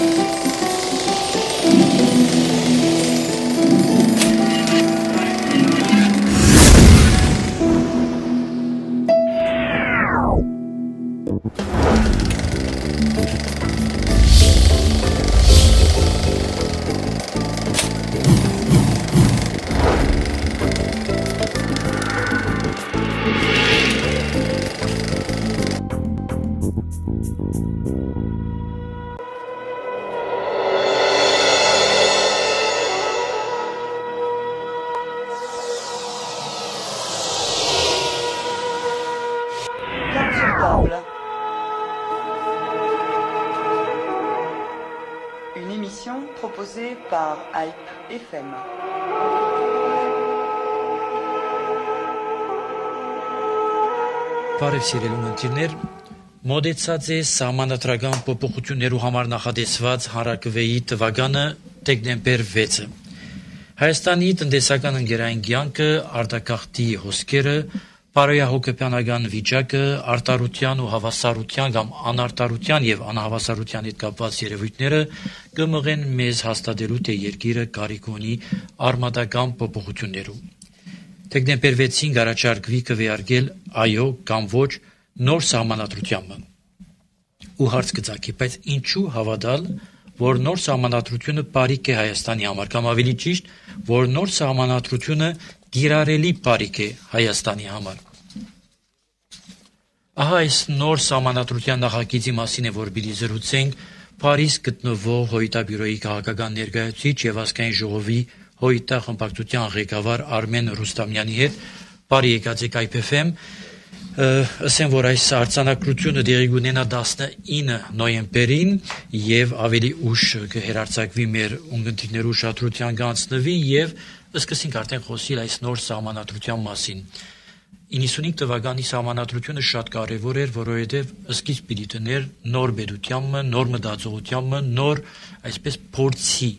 Thank you. Բարև սիրելուն ընկերներ, մոդեցած է համանատրական փոփոխություններու համար նախատեսված հարակվեի տվականը դեկտեմբեր 6-ը։ Հայաստանի տնտեսական ընկերային ցանկը արտակախտի հոսքերը բարոյահոգեբանական վիճակը, արտարության ու հավասարության կամ անարտարության եւ անհավասարության հետ կապված երևույթները կմղեն մեզ հաստատելու թե երկիրը կարիք ունի արմատական փոփոխություններով։ Տեղնեպերվեցին դե դե գարաչարգվի կվեարկել այո կամ ոչ նոր սահմանադրությանը։ Ու հարց գծակի, բայց ինչու հավատալ, որ նոր սահմանադրությունը բարիք է Հայաստանի համար, կամ ավելի ճիշտ, որ նոր սահմանադրությունը գիրարելի բարիք է Հայաստանի համար։ Ահա այս նոր սահմանադրության նախագիծի մասին է, որ պիտի զրուցենք Փարիզ գտնվող հոյտաբյուրոյի քաղաքական ներկայացուցիչ եւ ազգային ժողովի ՀՕԻՏ-ի խմբակցության ղեկավար Արմեն Ռուստամյանի հետ։ Բարի եկած եք IPFM։ Ասեմ, որ այս արցանակրությունը դեղի կունենա 19 նոյեմբերին եւ ավելի ուշ կհերարցակվի մեր ունգընտիրներու շատրության կանցնվի եւ սկսենք արդեն խոսել այս նոր համանատրության մասին։ 95 թվականի համանատրությունը շատ կարևոր էր, որովհետև սկիզբ պիտի դներ նոր բերությամը, նոր մտածողությամը, նոր այսպես փորձի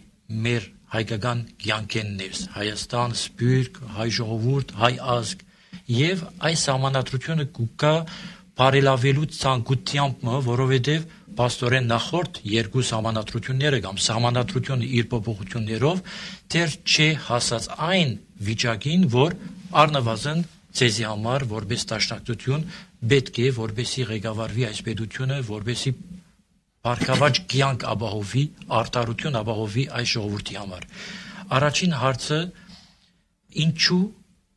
մեր հայկական կյանքեններս, Հայաստան, Սպիրկ, հայ ժողովուրդ, հայ ազգ եւ այս համանատրությունը կուկա բարելավելու ցանկությամբ, որովհետեւ Պաստորեն նախորդ երկու համանատրությունները կամ համանատրությունը իր փոփոխություններով դեռ չի հասած այն վիճակին, որ առնվազն ցեզի համար որպես տաշնակցություն պետք է որպեսի ղեկավարվի այս պետությունը, որպեսի բարգավաճ կյանք ապահովի, արտարություն ապահովի այս ժողովրդի համար։ Առաջին հարցը ինչու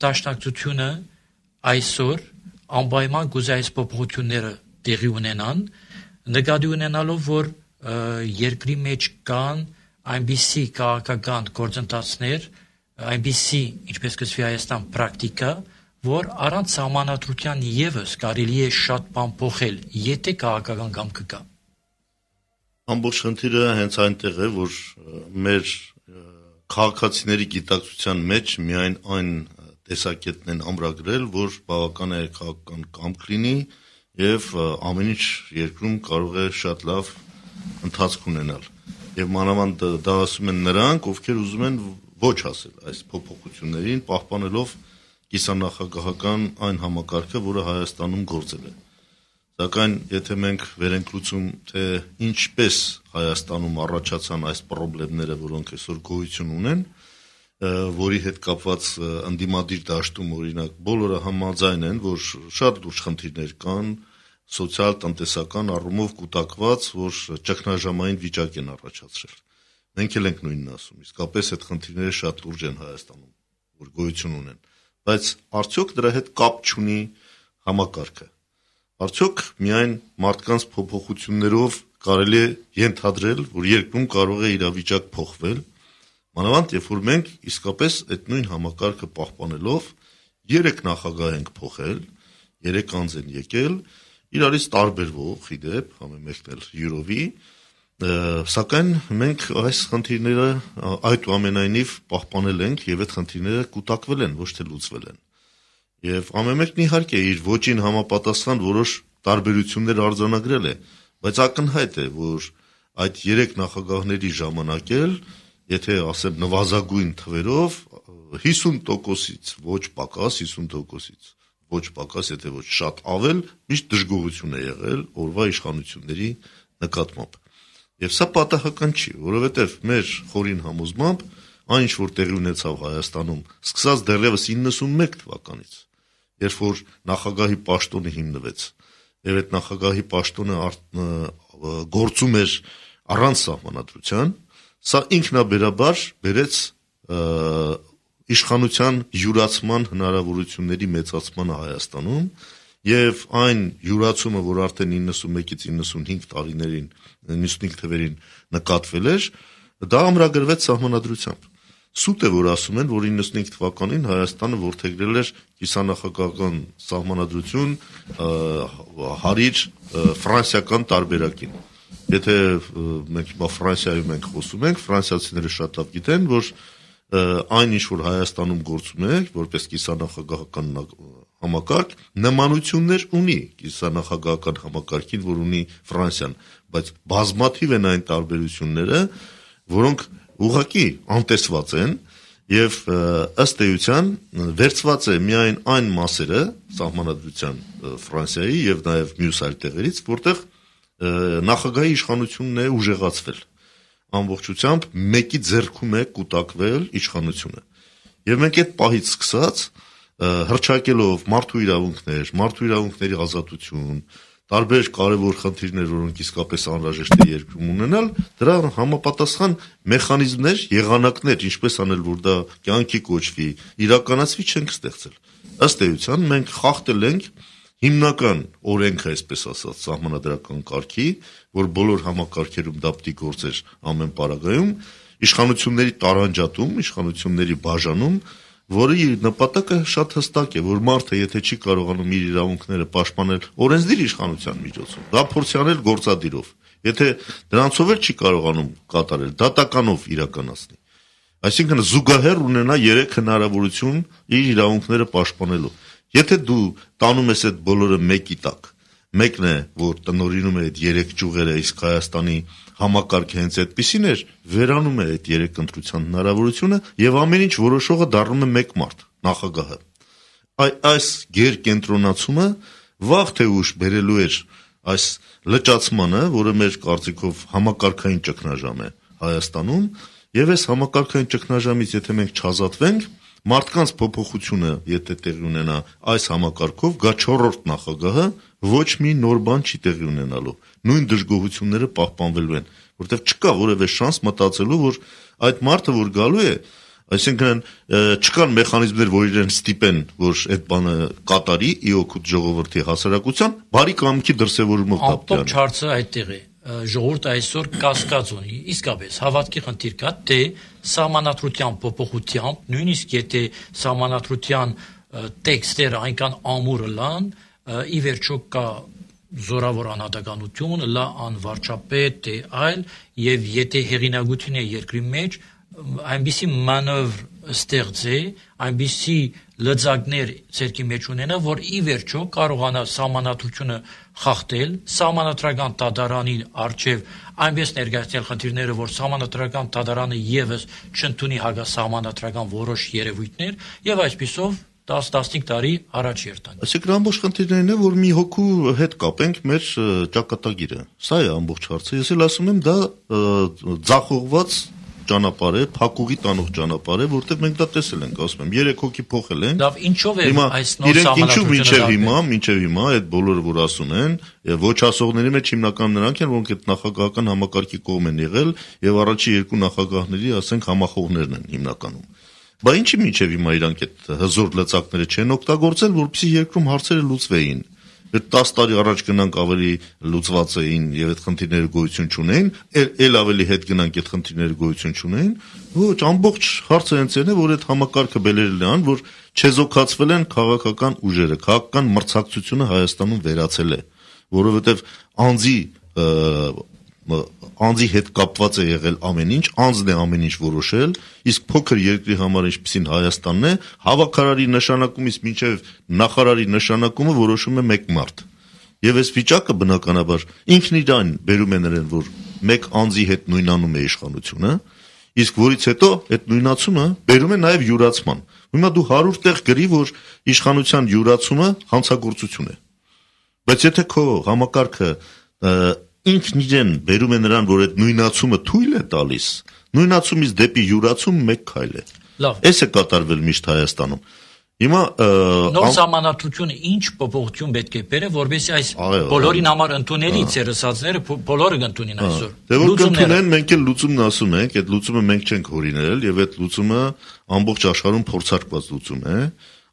դաշնակցությունը այսօր անպայման գուզայս փոփոխությունները տեղի ունենան, նկատի ունենալով որ երկրի մեջ կան այնպիսի քաղաքական գործընթացներ, այնպիսի, ինչպես կսվի Հայաստան պրակտիկա, որ առանց համանատրության եւս կարելի է շատ բան փոխել, եթե քաղաքական կամքը կա։ կա Ամբողջ խնդիրը հենց այնտեղ է, որ մեր քաղաքացիների գիտակցության մեջ միայն այն տեսակետն են ամրագրել, որ բավական է քաղաքական կամք լինի եւ ամեն ինչ երկրում կարող է շատ լավ ընթացք ունենալ։ Եվ մանավանդ դա ասում են նրանք, ովքեր ուզում են ոչ ասել այս փոփոխություններին, պահպանելով կիսանախագահական այն համակարգը, որը Հայաստանում գործել է։ Ա, Սակայն եթե մենք վերընկրուցում թե ինչպես Հայաստանում առաջացան այս խնդիրները, որոնք այսօր գոյություն ունեն, որի հետ կապված ընդդիմադիր դաշտում օրինակ բոլորը համաձայն են, որ շատ լուրջ խնդիրներ կան սոցիալ-տնտեսական առումով կൂട്ടակված, որ ճգնաժամային վիճակ են առաջացրել։ Մենք էլ ենք նույնն ասում, իսկապես այդ խնդիրները շատ լուրջ են Հայաստանում, որ գոյություն ունեն, բայց արդյոք դրա հետ կապ չունի համակարգը Արդյոք միայն մարդկանց փոփոխություններով կարելի է ենթադրել, որ երկրում կարող է իրավիճակ փոխվել, մանավանդ երբ որ մենք իսկապես այդ նույն համակարգը պահպանելով երեք նախագահ ենք փոխել, երեք անձ են եկել, իրարից տարբերվող, իդեպ, ամենեքն էլ յուրովի, սակայն մենք այս խնդիրները այդուամենայնիվ պահպանել ենք եւ այդ խնդիրները կուտակվել են, ոչ թե լուծվել են։ Եվ ամեն մեկն իհարկե իր ոչին համապատասխան որոշ տարբերություններ արձանագրել է, բայց ակնհայտ է, որ այդ երեք նախագահների ժամանակ էլ, եթե ասեմ նվազագույն թվերով 50%-ից ոչ պակաս 50%-ից ոչ պակաս, եթե ոչ շատ ավել, միշտ դժգոհություն է եղել օրվա իշխանությունների նկատմամբ։ Եվ սա պատահական չի, որովհետև մեր խորին համոզմամբ այն ինչ որ տեղի ունեցավ Հայաստանում, սկսած դեռևս 91 թվականից երբ որ նախագահի պաշտոնը հիմնվեց եւ այդ նախագահի պաշտոնը գործում էր առանց սահմանադրության սա ինքնաբերաբար բերեց իշխանության յուրացման հնարավորությունների մեծացմանը Հայաստանում եւ այն յուրացումը, որ արդեն 91-ից 95 տարիներին 95 թվերին նկատվել էր, դա ամրագրվեց սահմանադրությամբ։ Սուտ է, որ ասում են, որ 95 թվականին Հայաստանը որթեգրել էր կիսանախագահական սահմանադրություն հարիջ ֆրանսիական տարբերակին։ Եթե մենք հիմա Ֆրանսիայում ենք խոսում ենք, ֆրանսիացիները շատ լավ գիտեն, որ այն ինչ որ Հայաստանում գործում է, որպես կիսանախագահական համակարգ նմանություններ ունի կիսանախագահական համակարգին, որ ունի Ֆրանսիան, բայց բազմաթիվ են այն տարբերությունները, որոնք ուղղակի անտեսված են եւ ըստ էության վերծված է միայն այն մասերը սահմանադրության Ֆրանսիայի եւ նաեւ մյուս այլ տեղերից, որտեղ նախագահի իշխանությունն է ուժեղացվել։ Ամբողջությամբ մեկի ձեռքում է կուտակվել իշխանությունը։ Եվ մենք այդ պահից սկսած հրճակելով մարդու իրավունքներ, մարդու իրավունքների ազատություն, տարբեր կարևոր խնդիրներ, որոնք իսկապես անհրաժեշտ է երկրում ունենալ, դրա համապատասխան մեխանիզմներ, եղանակներ, ինչպես անել, որ դա կյանքի կոչվի, իրականացվի չենք ստեղծել։ Ըստ էության մենք խախտել ենք հիմնական օրենքը, այսպես ասած, սահմանադրական կարգի, որ բոլոր համակարգերում դա պիտի գործեր ամեն պարագայում, իշխանությունների տարանջատում, իշխանությունների բաժանում, որի նպատակը շատ հստակ է, որ մարդը եթե չի կարողանում իր իրավունքները պաշտպանել օրենսդիր իշխանության միջոցով, դա փորձյանել գործադիրով, եթե դրանցով էլ չի կարողանում կատարել, դատականով իրականացնի։ Այսինքն զուգահեռ ունենա 3 հնարավորություն իր իրավունքները պաշտպանելու։ Եթե դու տանում ես այդ բոլորը մեկի տակ, մեկն է, որ տնորինում է այդ երեք ճյուղերը, իսկ Հայաստանի համակարգը հենց այդպեսին էր, վերանում է այդ երեք ընտրության հնարավորությունը եւ ամեն ինչ որոշողը դառնում է մեկ մարդ՝ նախագահը։ Այ այս գերկենտրոնացումը վաղ թե ուշ բերելու էր այս լճացմանը, որը մեր կարծիքով համակարգային ճգնաժամ է Հայաստանում, եւ այս համակարգային ճգնաժամից եթե մենք չազատվենք, Մարդկանց փոփոխությունը, եթե տեղի ունենա այս համակարգով, գա 4-րդ նախագահը ոչ մի նոր բան չի տեղի ունենալու։ Նույն դժգոհությունները պահպանվելու են, որտեղ չկա որևէ շանս մտածելու, որ այդ մարդը, որ գալու է, այսինքն չկան մեխանիզմներ, որ իրեն ստիպեն, որ այդ բանը կատարի ի օգուտ ժողովրդի հասարակության, բարի կամքի դրսևորումով դապտարի։ Ապտոպ չարցը այդտեղ է։ այդ ժողովուրդը այսօր կասկած ունի։ Իսկապես հավատքի խնդիր կա, թե համանատրության փոփոխությամբ, նույնիսկ եթե համանատրության տեքստերը այնքան ամուր լան, ի վերջո կա զորավոր անհատականություն, լա անվարչապետ թե այլ, եւ եթե հերինագությունը երկրի մեջ այնպիսի մանևր ստեղծե, այնպիսի լծակներ ցերկի մեջ ունենա, որ ի վերջո կարողանա համանատրությունը խախտել համանատրական տադարանին արչև այնպես ներկայացնել խնդիրները, որ համանատրական տադարանը եւս չընդունի հագա համանատրական որոշ երևույթներ եւ այսպիսով 10-15 տարի առաջ երթան։ Այսինքն ամբողջ խնդիրներն է, որ մի հոգու հետ կապենք մեր ճակատագիրը։ Սա է ամբողջ հարցը։ Ես էլ ասում եմ, դա ձախողված ճանապարհ է, փակուղի տանող ճանապարհ է, որտեղ մենք դա տեսել ենք, ասում եմ, 3 հոգի փոխել են։ Դա ինչով է այս նոր համալրությունը։ Իրենք ինչու մինչև հիմա, մինչև հիմա այդ բոլորը որ ասում են, ոչ ասողների մեջ հիմնական նրանք են, որոնք այդ նախագահական համակարգի կողմ են եղել եւ առաջի երկու նախագահների, ասենք, համախոհներն են հիմնականում։ Բա ինչի՞ մինչև հիմա իրանք այդ հզոր լծակները չեն օգտագործել, որպեսզի երկրում հարցերը լուծվեին դեռ 10 տարի առաջ գնանք ավելի լուծված էին եւ այդ խնդիրները գոյություն չունեին, ել ավելի հետ գնանք այդ խնդիրները գոյություն չունեին։ Ոչ, ամբողջ հարցը հենց այն է, որ այդ համակարգը բելերն են, որ չեզոքացվել են քաղաքական ուժերը, քաղաքական մրցակցությունը Հայաստանում վերացել է, որովհետեւ անձի անձի հետ կապված է եղել ամեն ինչ, անձն է ամեն ինչ որոշել, իսկ փոքր երկրի համար ինչպեսին Հայաստանն է, հավաքարարի նշանակումից մինչև նախարարի նշանակումը որոշում է մեկ մարդ։ Եվ այս վիճակը բնականաբար ինքն իրան բերում է նրան, որ մեկ անձի հետ նույնանում է իշխանությունը, իսկ որից հետո այդ նույնացումը բերում է նաև յուրացման։ Հիմա դու 100 տեղ գրի, որ իշխանության յուրացումը հանցագործություն է։ Բայց եթե քո համակարգը ինքն իրեն բերում է նրան, որ այդ նույնացումը թույլ է տալիս, նույնացումից դեպի յուրացում մեկ քայլ է։ Լավ։ Էս է կատարվել միշտ Հայաստանում։ Հիմա նոր համանատրությունը ինչ փոփոխություն պետք է բերե, որովհետեւ այս բոլորին համար ընդունելի ծերսածները բոլորը կընդունին այսօր։ Դե որ կընդունեն, մենք էլ լուծումն ասում ենք, այդ լուծումը մենք չենք հորինել եւ այդ լուծումը ամբողջ աշխարհում փորձարկված լուծում է,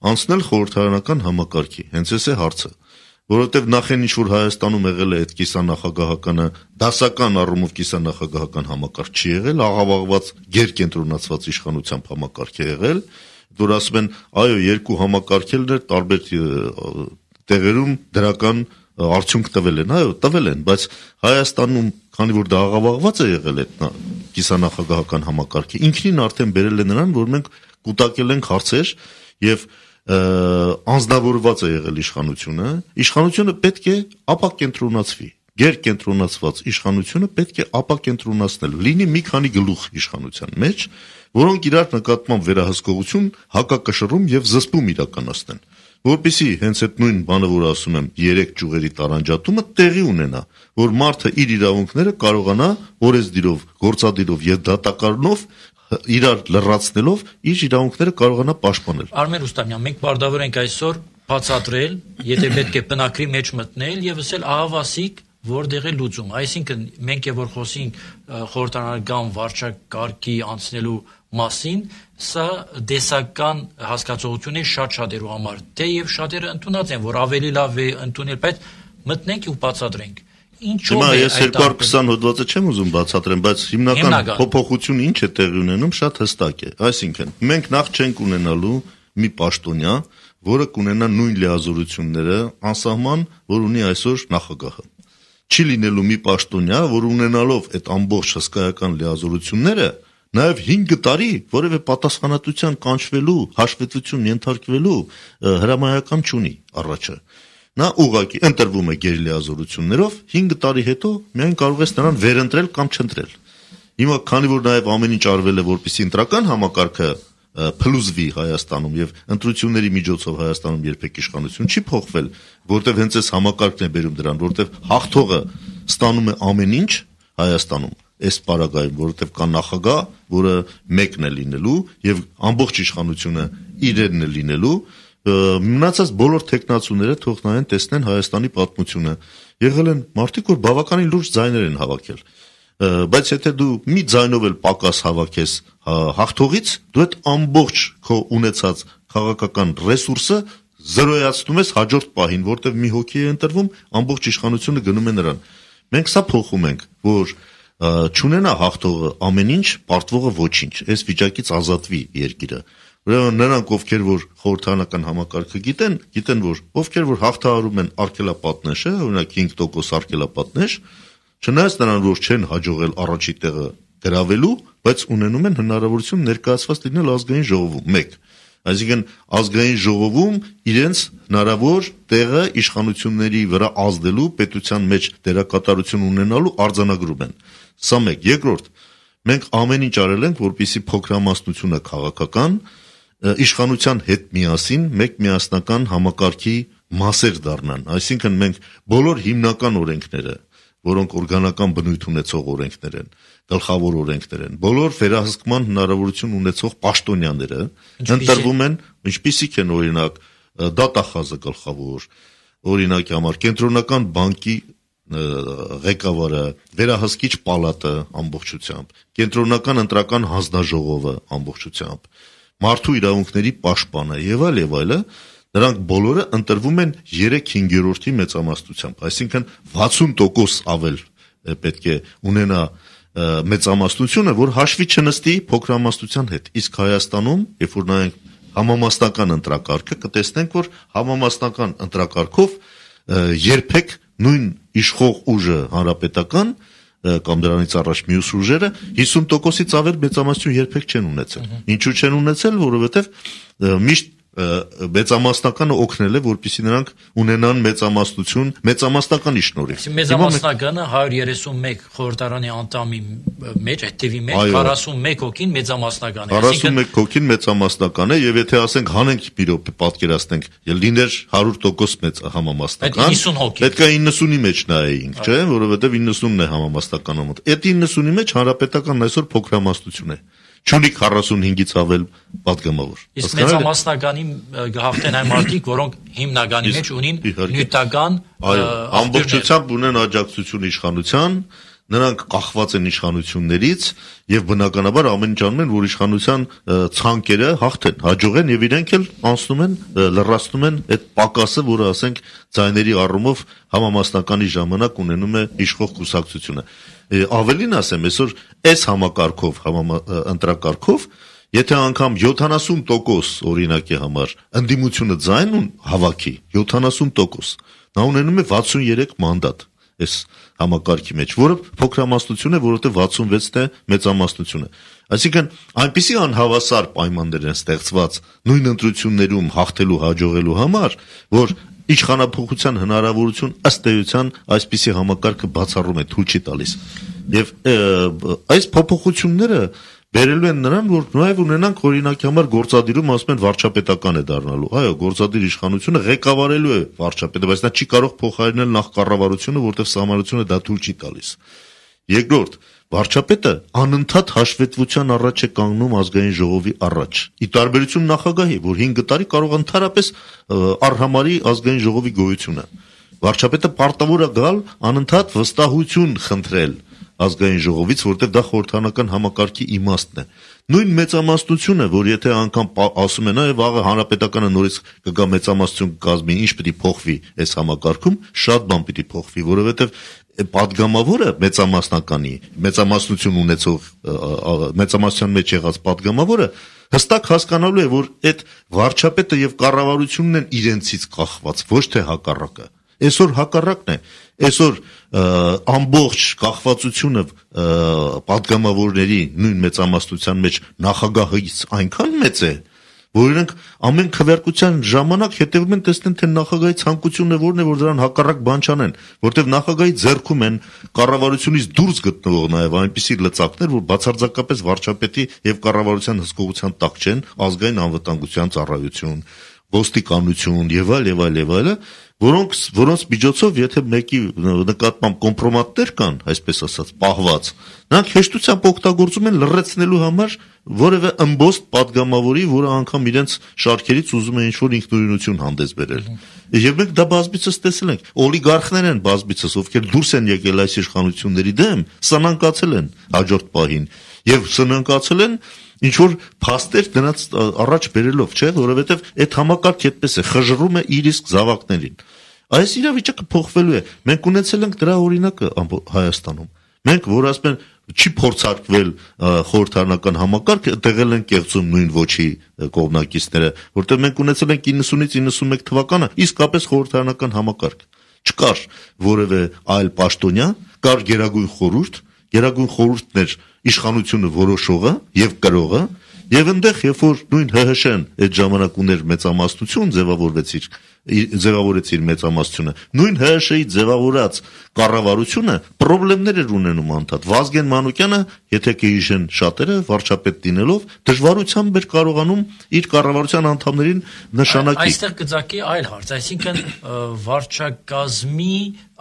անցնել խորհրդարանական համակարգի։ Հենց էս է հարցը։ Ա որովհետև նախ են ինչ որ Հայաստանում եղել է այդ կիսանախագահականը դասական առումով կիսանախագահական համակարգ չի եղել, աղավաղված գերկենտրոնացված իշխանությամբ համակարգ է եղել, դուր ասում են, այո, երկու համակարգելն էր տարբեր տեղերում դրական արդյունք տվել են, այո, տվել են, բայց Հայաստանում, քանի որ դա աղավաղված է եղել այդ կիսանախագահական համակարգը, ինքնին արդեն բերել է նրան, որ մենք կուտակել ենք հարցեր եւ են անznավորված է եղել իշխանությունը, իշխանությունը պետք է ապակենտրոնացվի։ Գերկենտրոնացված իշխանությունը պետք է ապակենտրոնացնել, լինի մի քանի գլուխ իշխանության մեջ, որոնք իրար նկատմամբ վերահսկողություն հակակշռում եւ զսպում իրականացնեն որբիսի հենց այդ նույն բանը, որ ասում եմ, երեք ճյուղերի տարանջատումը տեղի ունենա, որ մարդը իր իրավունքները կարողանա օրեսդիրով, գործադիրով եւ դատականով իրար լրացնելով իր իրավունքները կարողանա պաշտպանել։ Արմեն Ռուստամյան, մենք բարդավոր ենք այսօր բացատրել, եթե պետք է բնակրի մեջ մտնել եւ ասել ահավասիկ որտեղ է լուծում։ Այսինքն մենք եւ որ խոսենք խորհրդանական վարչակարգի անցնելու մասին, սա դեսական հասկացողություն է շատ-շատ երու համար։ Դե եւ շատերը ընդունած են, որ ավելի լավ է ընդունել, բայց մտնենք ու բացատրենք Ինչո՞ւ է ես 220 հոդվածը չեմ ուզում բացատրեմ, բայց հիմնական փոփոխությունը ինչ է տեղի ունենում, շատ հստակ է։ Այսինքն, մենք նախ չենք ունենալու մի պաշտոնյա, որը կունենա նույն լիազորությունները անսահման, որ ունի այսօր նախագահը։ Չի լինելու մի պաշտոնյա, որ ունենալով այդ ամբողջ հսկայական լիազորությունները, նաև 5 տարի որևէ պատասխանատվության կանչվելու, հաշվետվություն ենթարկվելու հրամայական չունի առաջը։ Նա ուղակի ընտրվում է գերլիազորություններով 5 տարի հետո միայն կարող ես նրան վերընտրել կամ չընտրել։ Հիմա քանի որ նաև ամեն ինչ արվել է որպեսի ընտրական համակարգը փլուզվի Հայաստանում եւ ընտրությունների միջոցով Հայաստանում երբեք իշխանություն չի փոխվել, որտեվ հենց այս համակարգն է բերում դրան, որտեվ հաղթողը ստանում է ամեն ինչ Հայաստանում այս պարագայում, որովհետև կա նախագահ, որը մեկն է լինելու եւ ամբողջ իշխանությունը իրենն է լինելու, մնացած բոլոր տեխնացուները թող նայեն տեսնեն Հայաստանի պատմությունը։ Եղել են մարդիկ, որ բավականին լուրջ ձայներ են հավաքել։ Բայց եթե դու մի ձայնով էլ պակաս հավաքես հա, հաղթողից, դու այդ ամբողջ քո ունեցած քաղաքական ռեսուրսը զրոյացնում ես հաջորդ պահին, որտեղ մի հոգի է ընտրվում, ամբողջ իշխանությունը գնում է նրան։ Մենք սա փոխում ենք, որ չունենա հաղթողը ամեն ինչ, պարտվողը ոչինչ։ Այս վիճակից ազատվի երկիրը նրանք ովքեր որ խորհրդանական համակարգը գիտեն, գիտեն որ ովքեր որ հաղթահարում են արկելապատնեշը, օրինակ 5% արկելապատնեշ, չնայած նրան որ չեն հաջողել առաջի տեղը գրավելու, բայց ունենում են հնարավորություն ներկայացված լինել ազգային ժողովում։ 1 Այսինքն ազգային ժողովում իրենց հնարավոր տեղը իշխանությունների վրա ազդելու պետության մեջ դերակատարություն ունենալու արձանագրում են։ Սա մեկ, երկրորդ մենք ամեն ինչ արել ենք, որպիսի փոքրամասնությունը քաղաքական իշխանության հետ միասին մեկ միասնական համակարգի մասեր դառնան։ Այսինքն մենք բոլոր հիմնական օրենքները, որոնք օրգանական բնույթ ունեցող օրենքներ են, գլխավոր օրենքներ են, բոլոր վերահսկման հնարավորություն ունեցող պաշտոնյաները ընտրվում են, ինչպիսիք են օրինակ դատախազը գլխավոր, օրինակի համար կենտրոնական բանկի ղեկավարը, վերահսկիչ պալատը ամբողջությամբ, կենտրոնական ընտրական հանձնաժողովը ամբողջությամբ, մարդու իրավունքների պաշտպանը եւ այլ եւ այլը նրանք բոլորը ընտրվում են 3/5-րդի մեծամասնությամբ այսինքն 60% ավել պետք է ունենա մեծամասնությունը որ հաշվի չնստի փոքրամասնության հետ իսկ Հայաստանում երբ որ նայենք համամասնական ընտրակարգը կտեսնենք որ համամասնական ընտրակարգով երբեք նույն իշխող ուժը հանրապետական կամ դրանից առաջ մյուս ուժերը 50%-ից ավել մեծամասնություն երբեք չեն ունեցել։ Ինչու չեն ունեցել, որովհետև միշտ մեծամասնականը օգնել է որպիսի նրանք ունենան մեծամասնություն մեծամասնականի շնորհիվ։ Մեծամասնականը 131 խորհրդարանի անդամի մեջ, այդտեղի մեջ 41 հոգին մեծամասնական է։ 41 հոգին մեծամասնական է եւ եթե ասենք հանենք պիրոպը պատկերացնենք, լիներ 100% մեծ համամասնական։ 90 հոգի։ Պետք է 90-ի մեջ նայեինք, չէ՞, որովհետեւ 90-ն է համամասնականամոտ։ Այդ 90-ի մեջ հանրապետականն այսօր փոքրամասնություն է։ Ա չունի 45-ից ավել պատգամավոր։ Իսկ մեծ ամասնականի գահախտեն այն մարդիկ, որոնք հիմնականի մեջ ունին նյութական ամբողջությամբ ունեն աջակցություն իշխանության, նրանք կախված են իշխանություններից եւ բնականաբար ամեն ինչ անում են որ իշխանության ցանկերը հաղթեն հաջողեն եւ իրենք էլ անցնում են լրացնում են այդ պակասը որը ասենք ձայների առումով համամասնականի ժամանակ ունենում է իշխող կուսակցությունը ավելին ասեմ, այսօր այս համակարգով, համընտրակարգով, եթե անգամ 70% օրինակի համար ընդդիմությունը ձայն ու հավաքի 70%, նա ունենում է 63 մանդատ այս համակարգի մեջ, որը փոքրամասնություն է, որովհետև 66-ն է մեծամասնությունը։ Այսինքն այնպիսի անհավասար պայմաններ են ստեղծված նույն ընտրություններում հաղթելու հաջողելու համար, որ իշխանապողության հնարավորություն ըստ էության այսպիսի համակարգը բացառում է, թույլ չի տալիս։ Եվ այս փոփոխությունները բերելու են նրան, որ նաև ունենանք օրինակ համար գործադիրում ասում են վարչապետական է դառնալու։ Այո, գործադիր իշխանությունը ղեկավարելու է վարչապետը, բայց նա չի կարող փոխարինել նախ կառավարությունը, որտեղ համարությունը դա թույլ չի տալիս։ Երկրորդ, Վարչապետը անընդհատ հաշվետվության առաջ է կանգնում ազգային ժողովի առաջ։ Ի տարբերություն նախագահի, որ 5 տարի կարող ընդհանրապես արհամարի ազգային ժողովի գոյությունը։ Վարչապետը պարտավոր է գալ անընդհատ վստահություն խնդրել ազգային ժողովից, որտեղ դա խորհրդանական համակարգի իմաստն է։ Նույն մեծամասնությունը, որ եթե անգամ ասում են, այ վաղը հանրապետականը նորից կգա մեծամասնություն կազմի, ինչ պիտի փոխվի այս համակարգում, շատ բան պիտի փոխվի, որովհետև падգամավորը մեծամասնականի մեծամասնություն ունեցող մեծամասնության մեջ եղած падգամավորը հստակ հասկանալու է որ այդ վարչապետը եւ կառավարությունն են իրենցից կախված ոչ թե հակառակը այսօր հակառակն է այսօր ամբողջ կախվածությունը падգամավորների նույն մեծամասնության մեջ նախագահից այնքան մեծ է որ իրենք ամեն քվերկության ժամանակ հետևում են տեսնեն թե նախագահի ցանկությունը որն է որ դրան հակառակ բան չանեն, որտեվ նախագահի ձեռքում են կառավարությունից դուրս գտնվող նաև այնպիսի լծակներ, որ բացարձակապես վարչապետի եւ կառավարության հսկողության տակ չեն ազգային անվտանգության ծառայություն, ոստիկանություն եւ այլ եւ այլ եւ այլը այլ, այլ, այլ, այլ, այլ, այլ, այլ, այլ, այլ, որոնք որոնց միջոցով եթե մեկի նկատմամբ կոմպրոմատներ կան, այսպես ասած, պահված, նրանք հեշտությամբ օգտագործում են լրացնելու համար որևէ ըմբոստ падգամավորի, որը անգամ իրենց շարքերից ուզում է ինչ-որ ինքնուրույնություն հանդես բերել։ Եվ մենք դա բազմիցս տեսել ենք։ Օլիգարխներ են բազմիցս, ովքեր դուրս են եկել այս իշխանությունների դեմ, սնանկացել են հաջորդ պահին եւ սնանկացել են, են ինչ որ փաստեր դրանց առաջ բերելով, չէ՞, որովհետև այդ համակարգը այդպես է, խժռում է իր իսկ զավակներին։ Այս իրավիճակը փոխվելու է։ Մենք ունեցել ենք դրա օրինակը Հայաստանում։ Մենք, որ ասեն, չի փորձարկվել խորհրդարանական համակարգը, տեղել են կեղծում նույն ոչի կողմնակիցները, որտեղ մենք ունեցել ենք 90-ից 91 թվականը իսկապես խորհրդարանական համակարգ։ Չկար որևէ այլ պաշտոնյա, կար գերագույն խորհուրդ, գերագույն խորհուրդներ իշխանությունը որոշողը եւ կրողը եւ այնտեղ երբ որ նույն ՀՀՇ-ն այդ ժամանակ ուներ մեծամասնություն ձևավորվեց իր ձևավորեց իր մեծամասնությունը նույն ՀՀՇ-ի ձևավորած կառավարությունը խնդիրներ էր ունենում անդադ Վազգեն Մանուկյանը եթե կհիշեն շատերը վարչապետ դինելով դժվարությամբ էր կարողանում իր կառավարության անդամներին նշանակի այստեղ կծակի այլ հարց այսինքն վարչակազմի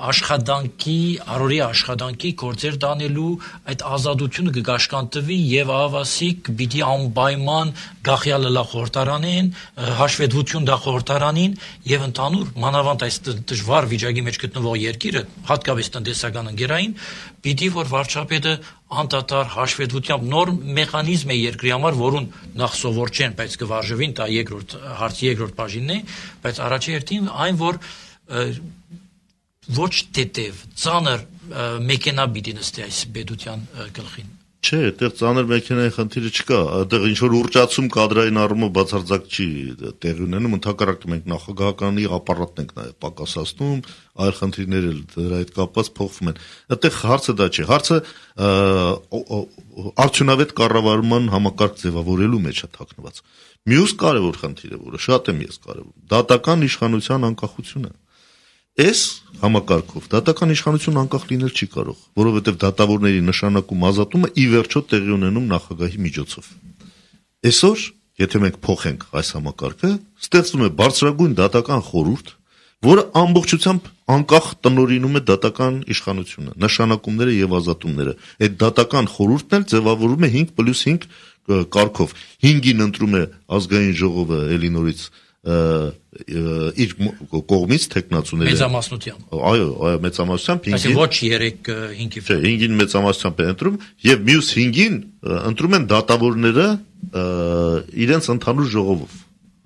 աշխատանքի, առօրի աշխատանքի գործեր տանելու այդ ազատությունը կգաշկանտվի եւ ավասիկ պիտի անպայման գախյալը լա խորտարանեն, հաշվետվություն դա խորտարանին եւ ընդհանուր մանավանդ այս դժվար վիճակի մեջ գտնվող երկիրը, հատկապես տնտեսական ընկերային, պիտի որ վարչապետը անդադար հաշվետվությամբ նոր մեխանիզմ է երկրի համար, որուն նախ սովոր չեն, բայց կվարժվին, դա երկրորդ հարցի երկրորդ բաժինն է, բայց առաջի հերթին այն որ ոչ թեթև, ծանր մեքենա պիտի նստի այս բեդության գլխին։ Չէ, այդտեղ ծանր մեքենայի խնդիրը չկա, այդտեղ ինչ որ ուրճացում կադրային առումը բացարձակ չի տեղի ունենում, ընդհակառակը մենք նախագահականի ապարատն ենք նաև պակասացնում, այլ խնդիրներ էլ դրա հետ կապված փոխվում են։ Այդտեղ հարցը դա չէ, հարցը արդյունավետ կառավարման համակարգ ձևավորելու մեջ է թաքնված։ Մյուս կարևոր խնդիրը, որը շատ եմ ես կարևոր, դատական իշխանության անկախությունը։ Այս համակարգով դատական իշխանություն անկախ լինել չի կարող, որովհետև դատավորների նշանակում ազատումը ի վերջո տեղի ունենում նախագահի միջոցով։ Այսօր, եթե մենք փոխենք այս համակարգը, ստեղծվում է բարձրագույն դատական խորհուրդ, որը ամբողջությամբ անկախ տնորինում է դատական իշխանությունը, նշանակումները եւ ազատումները։ Այդ դատական խորհուրդն էլ ձևավորվում է 5+5 կարգով։ 5-ին ընտրում է ազգային ժողովը, ելինորից 5 իր կողմից տեխնացուները մեծամասնությամբ այո այո մեծամասնությամբ 5-ին այսինքն ոչ 3 5-ի չէ 5-ին մեծամասնությամբ են ընտրում եւ մյուս 5-ին ընտրում են դատավորները իրենց ընդհանուր ժողովով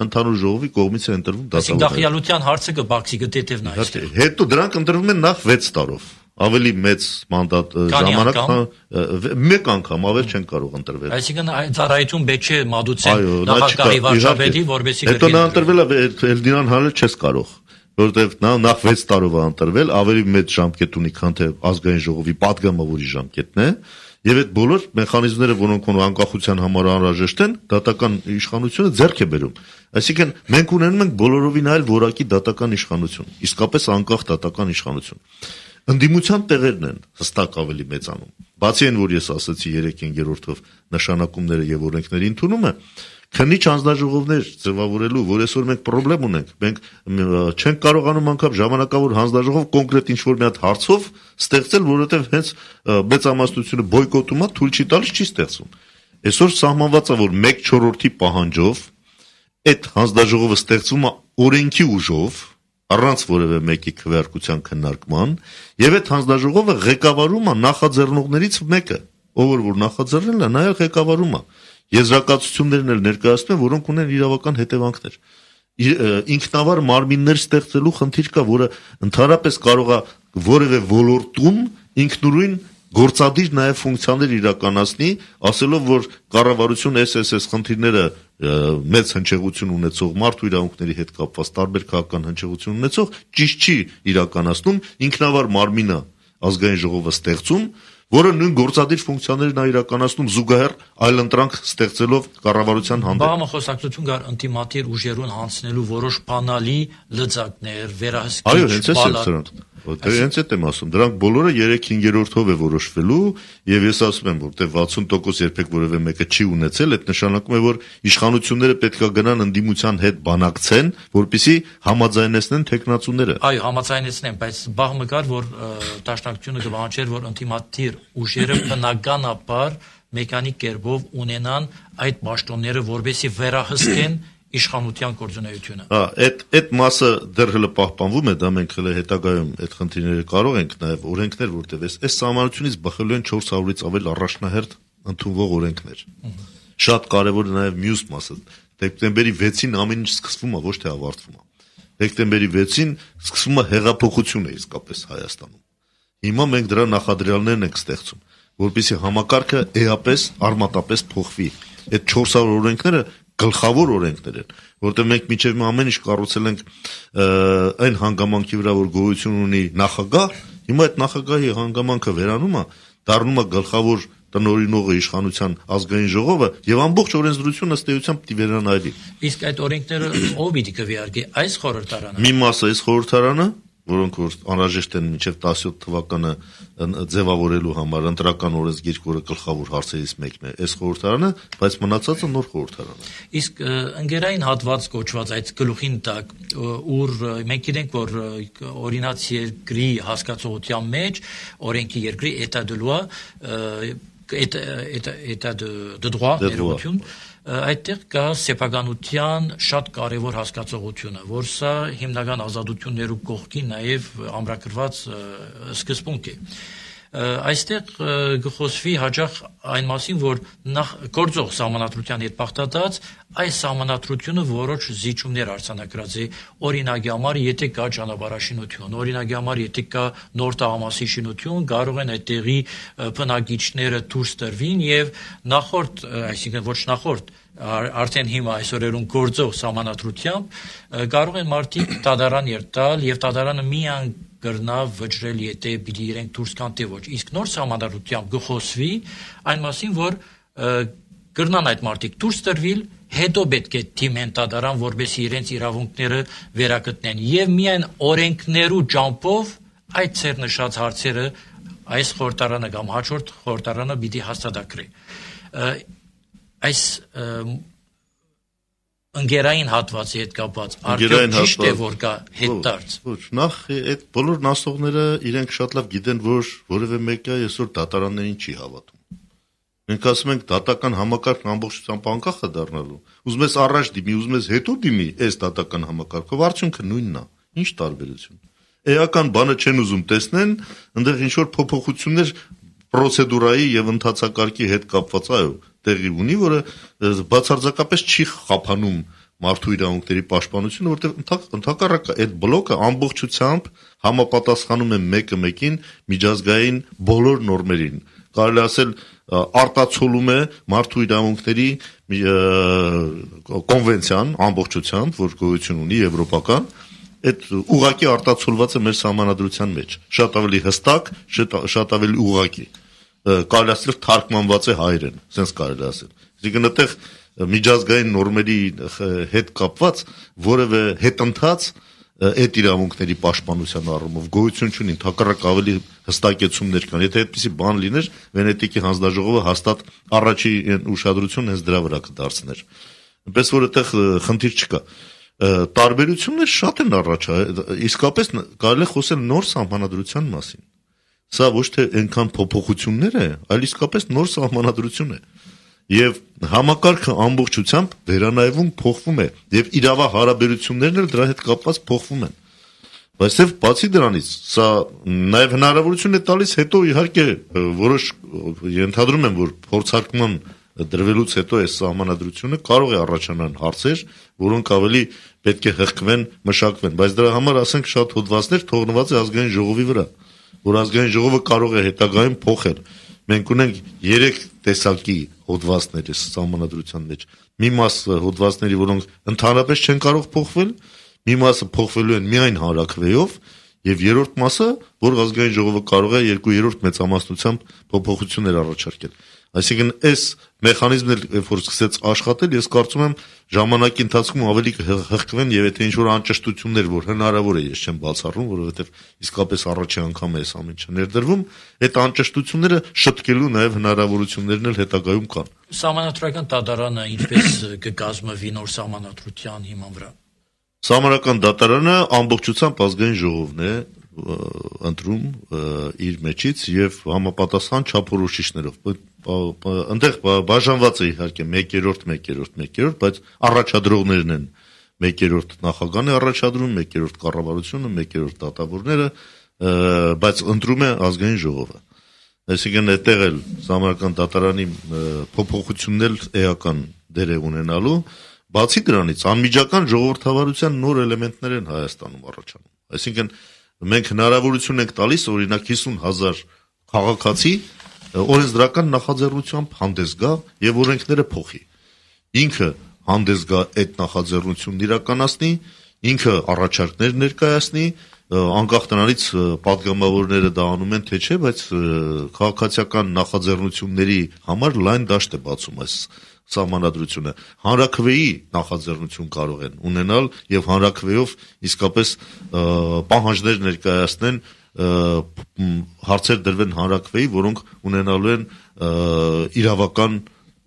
ընդհանուր ժողովի կողմից է ընտրվում դատավորները այսինքն դախիալության հարցը կբացի գտետևն այս հետո դրանք ընտրվում են նախ 6 տարով ավելի մեծ մանդատ ժամանակ մեկ անգամ ավել չեն կարող ընտրվել։ Այսինքն ծառայություն Բեչի մադուցեն նախագահի վարչապետի, որբեսի գրի։ Հետո նա ընտրվել է Էլդինան հանել չես կարող որտեվ նա նախ 6 տարով է ընտրվել, ավելի մեծ ժամկետ ունի, քան թե ազգային ժողովի падգամը, որի ժամկետն է, եւ այդ բոլոր մեխանիզմները, որոնք ունեն անկախության համար անհրաժեշտ են, դատական իշխանությունը ձեռք է բերում։ Այսինքն մենք ունենում ենք բոլորովին այլ որակի դատական իշխանություն, իսկապես անկախ դատական իշխանություն ընդդիմության տեղերն են հստակ ավելի մեծանում։ Բացի այն, որ ես ասացի 3/3-ով նշանակումները եւ օրենքների ընդունումը, քննիչ հանձնաժողովներ ձևավորելու, որ այսօր մենք խնդրեմ ունենք, մենք չենք կարողանում անգամ ժամանակավոր հանձնաժողով կոնկրետ ինչ-որ մի հատ հարցով ստեղծել, որովհետեւ հենց մեծամասնությունը բոյկոտում է, թույլ չի տալիս չի ստեղծում։ Այսօր սահմանված է, որ 1/4-ի պահանջով այդ հանձնաժողովը ստեղծվում է օրենքի ուժով, առանց որևէ մեկի քվեարկության քննարկման, եւ այդ հանձնաժողովը ղեկավարում է նախաձեռնողներից մեկը, ով որ նախաձեռնել է, նաեւ ղեկավարում է։ Եզրակացություններն էլ ներկայացնում են, որոնք ունեն իրավական հետևանքներ ինքնավար մարմիններ ստեղծելու խնդիր կա, որը ընդհանրապես կարող է որևէ ոլորտում ինքնուրույն գործադիր նաև ֆունկցիաներ իրականացնի, ասելով որ կառավարություն SSS խնդիրները մեծ հնչեղություն ունեցող մարդու իրավունքների հետ կապված տարբեր քաղաքական հնչեղություն ունեցող ճիշտ չի իրականացնում, ինքնավար մարմինը ազգային ժողովը ստեղծում որը նույն գործադիր ֆունկցիաներն է իրականացնում զուգահեռ այլընտրանք ստեղծելով կառավարության հանդեպ։ Բաղմը խոսակցություն կար ինտիմատիր ուժերուն հանցնելու որոշ բանալի լծակներ, վերահսկիչ բալակ։ Այո, հենց էս է սրանք։ Որտեղ հենց էդ եմ ասում, դրանք բոլորը 3/5-ով է որոշվելու եւ ես ասում եմ, որտեղ դե 60% երբեք որևէ մեկը չի ունեցել, այդ նշանակում է, որ իշխանությունները պետքա գնան ընդդիմության հետ բանակցեն, որpիսի համաձայնեսնեն տեխնացուները։ Այո, համաձայնեսնեն, բայց բաղմը կար, որ դաշնակցությունը գվանչեր, որ ընդդիմադիր ուժերը բնականաբար մեխանիկ կերպով ունենան այդ ճաշտոնները, որբեսի վերահսկեն իշխանության կորձունեությունը։ Հա, այդ այդ մասը դեռ հələ պահպանվում է, դա մենք հələ հետագայում այդ խնդիրները կարող ենք նաև օրենքներ, որտեվ էս այս համանությունից բխելու են 400-ից ավել առաջնահերթ ընդունվող օրենքներ։ Շատ կարևոր է նաև մյուս մասը։ Դեկտեմբերի 6-ին ամեն ինչ սկսվում է, ոչ թե ավարտվում է։ Դեկտեմբերի 6-ին սկսվում է հեղափոխությունը իսկապես Հայաստանում։ Հիմա մենք դրա նախադրյալներն ենք ստեղծում, որպեսզի համակարգը էապես արմատապես փոխվի։ Այդ 400 օրենքները գլխավոր օրենքներ են, որտեղ մենք միջև ամեն ինչ կառուցել ենք այն հանգամանքի վրա, որ գոյություն ունի նախագահ, հիմա այդ նախագահի հանգամանքը վերանում է, դառնում է գլխավոր տնօրինողը իշխանության ազգային ժողովը եւ ամբողջ օրենսդրությունը ստեյությամբ պիտի վերանայվի։ Իսկ այդ օրենքները ով պիտի կվիարկի այս խորհրդարանը։ Մի մասը այս խորհրդարանը, որոնք որ անհրաժեշտ են մինչև 17 թվականը ձևավորելու համար ընտրական օրենսգիրք, որը գլխավոր հարցերից մեկն է, այս խորհրդարանը, բայց մնացածը նոր խորհրդարան է։ Իսկ ընկերային հատված կոչված այդ գլուխին տակ, ուր մենք գիտենք, որ օրինաց երկրի հասկացողության մեջ օրենքի երկրի état de loi, état de droit, ներողություն, այդտեղ կա սեփականության շատ կարևոր հասկացողությունը, որ սա հիմնական ազատություններու կողքի նաև ամրագրված սկզբունք է։ և, այստեղ գխոսվի հաջող այն մասին, որ նախ գործող համանատրության հետ բախտած այս համանատրությունը որոշ զիջումներ արցանակրած է օրինակի համար եթե կա ճանապարհաշինություն օրինակի համար եթե կա նոր տաղամասի շինություն կարող են այդտեղի բնակիչները դուրս տրվին եւ նախորդ այսինքն ոչ նախորդ արդեն հիմա այսօրերուն գործող համանատրությամբ կարող են մարդիկ տադարան երթալ եւ տադարանը մի անգամ գրնավ վճրել, եթե պիտի իրենք դուրս կան թե ոչ։ Իսկ նոր համանդրությամբ գխոսվի այն մասին, որ գրնան այդ մարտիկ դուրս տրվել, հետո պետք է թիմ հենտադարան, որբեսի իրենց իրավունքները վերակտնեն եւ միայն օրենքներու ջամփով այդ ծերնշած հարցերը այս խորտարանը կամ հաջորդ խորտարանը պիտի հաստատակրի այս և, ընկերային հատվածի հետ կապված արդյոք ճիշտ է որ կա հետդարձ ոչ նախ այդ բոլոր նասողները իրենք շատ լավ գիտեն որ որևէ մեկը այսօր դատարաններին չի հավատում մենք ասում ենք դատական համակարգն ամբողջությամբ անկախ է դառնալու ուզում ես առաջ դիմի ուզում ես հետո դիմի այս դատական համակարգով արդյունքը նույնն է ի՞նչ տարբերություն էական բանը չեն ուզում տեսնեն այնտեղ ինչ որ փոփոխություններ պրոցեդուրայի եւ ընթացակարգի հետ կապված այո տեղի ունի, որը բացարձակապես չի խափանում մարդու իրավունքների պաշտպանությունը, որտեղ ընդհակառակ այդ բլոկը ամբողջությամբ համապատասխանում է մեկը մեկին միջազգային բոլոր նորմերին։ Կարելի ասել արտացոլում է մարդու իրավունքների կոնվենցիան ամբողջությամբ, որ գոյություն ունի եվրոպական, այդ ուղակի արտացոլված է մեր համանadrության մեջ։ Շատ ավելի հստակ, շատ ավելի ուղակի կարելի ասել թարգմանված է հայերեն, sense կարելի ասել։ Այսինքն այդտեղ միջազգային նորմերի հետ կապված որևէ հետընթաց այդ իրավունքների պաշտպանության առումով գոյություն չունի, հակառակ ավելի հստակեցումներ կան։ Եթե այդպիսի բան լիներ, Վենետիկի հանձնաժողովը հաստատ առաջի ուշադրությունը հենց դրա վրա կդարձներ։ Այնպես որ այդտեղ խնդիր չկա տարբերություններ շատ են առաջ, իսկապես կարելի է խոսել նոր համանadrության մասին։ Սա ոչ թե այնքան փոփոխություններ է, այլ իսկապես նոր սահմանադրություն է։ Եվ համակարգը ամբողջությամբ վերանայվում, փոխվում է, եւ իրավահ հարաբերություններն էլ դրա հետ կապված փոխվում են։ Բայց եւ բացի դրանից, սա նաեւ հնարավորություն է տալիս հետո իհարկե որոշ ենթադրում եմ, որ փորձարկման դրվելուց հետո այս համանadrությունը կարող է առաջանան հարցեր, որոնք ավելի պետք է հղկվեն, մշակվեն, բայց դրա համար ասենք շատ հոդվածներ թողնված է ազգային ժողովի վրա։ Ա, որ ազգային ժողովը կարող է հետագայում փոխել։ Մենք ունենք 3 տեսակի հոդվածներ համանդրության մեջ։ Մի մասը հոդվածների, որոնք ընդհանրապես չեն կարող փոխվել, մի մասը փոխվելու են միայն հանրակրվեով, եւ երրորդ մասը, որ ազգային ժողովը կարող է 2/3 մեծամասնությամբ փոփոխություններ առաջարկել։ Այսինքն այս մեխանիզմն էլ որ սկսեց աշխատել, ես կարծում եմ ժամանակի ընթացքում ավելի հղկվեն եւ եթե ինչ որ անճշտություններ որ հնարավոր է, ես չեմ բացառում, որովհետեւ իսկապես առաջի անգամ է այս ամենը ներդրվում, այդ անճշտությունները շտկելու նաեւ հնարավորություններն էլ հետագայում կան։ Սահմանադրական դատարանը ինչպես կկազմվի նոր սահմանադրության հիման վրա։ Սահմանական դատարանը ամբողջությամբ ազգային ժողովն է ընտրում իր մեջից եւ համապատասխան չափորոշիչներով այնտեղ բաժանված է իհարկե 1/3, 1/3, 1/3, բայց առաջադրողներն են 1/3 նախագահն է առաջադրում, 1/3 կառավարությունը, 1/3 դատավորները, բայց ընտրում է ազգային ժողովը։ Այսինքն այդտեղ էլ Սամարական դատարանի փոփոխությունն էական դեր է ունենալու, բացի դրանից անմիջական ժողովրդավարության նոր էլեմենտներ են Հայաստանում առաջանում։ Այսինքն մենք հնարավորություն ենք տալիս օրինակ 50000 քաղաքացի օրենսդրական նախաձեռնությամբ հանդես գա եւ օրենքները փոխի։ Ինքը հանդես գա այդ նախաձեռնությունն իրականացնի, ինքը առաջարկներ ներկայացնի, անկախ դրանից падգամավորները դա անում են թե չէ, բայց քաղաքացիական նախաձեռնությունների համար լայն դաշտ է բացում այս համանadrությունը հանրակրվեի նախաձեռնություն կարող են ունենալ եւ հանրակրվեով իսկապես պահանջներ ներկայացնեն ներկայ հարցեր դրվեն հանրակրվեի, որոնք ունենալու են իրավական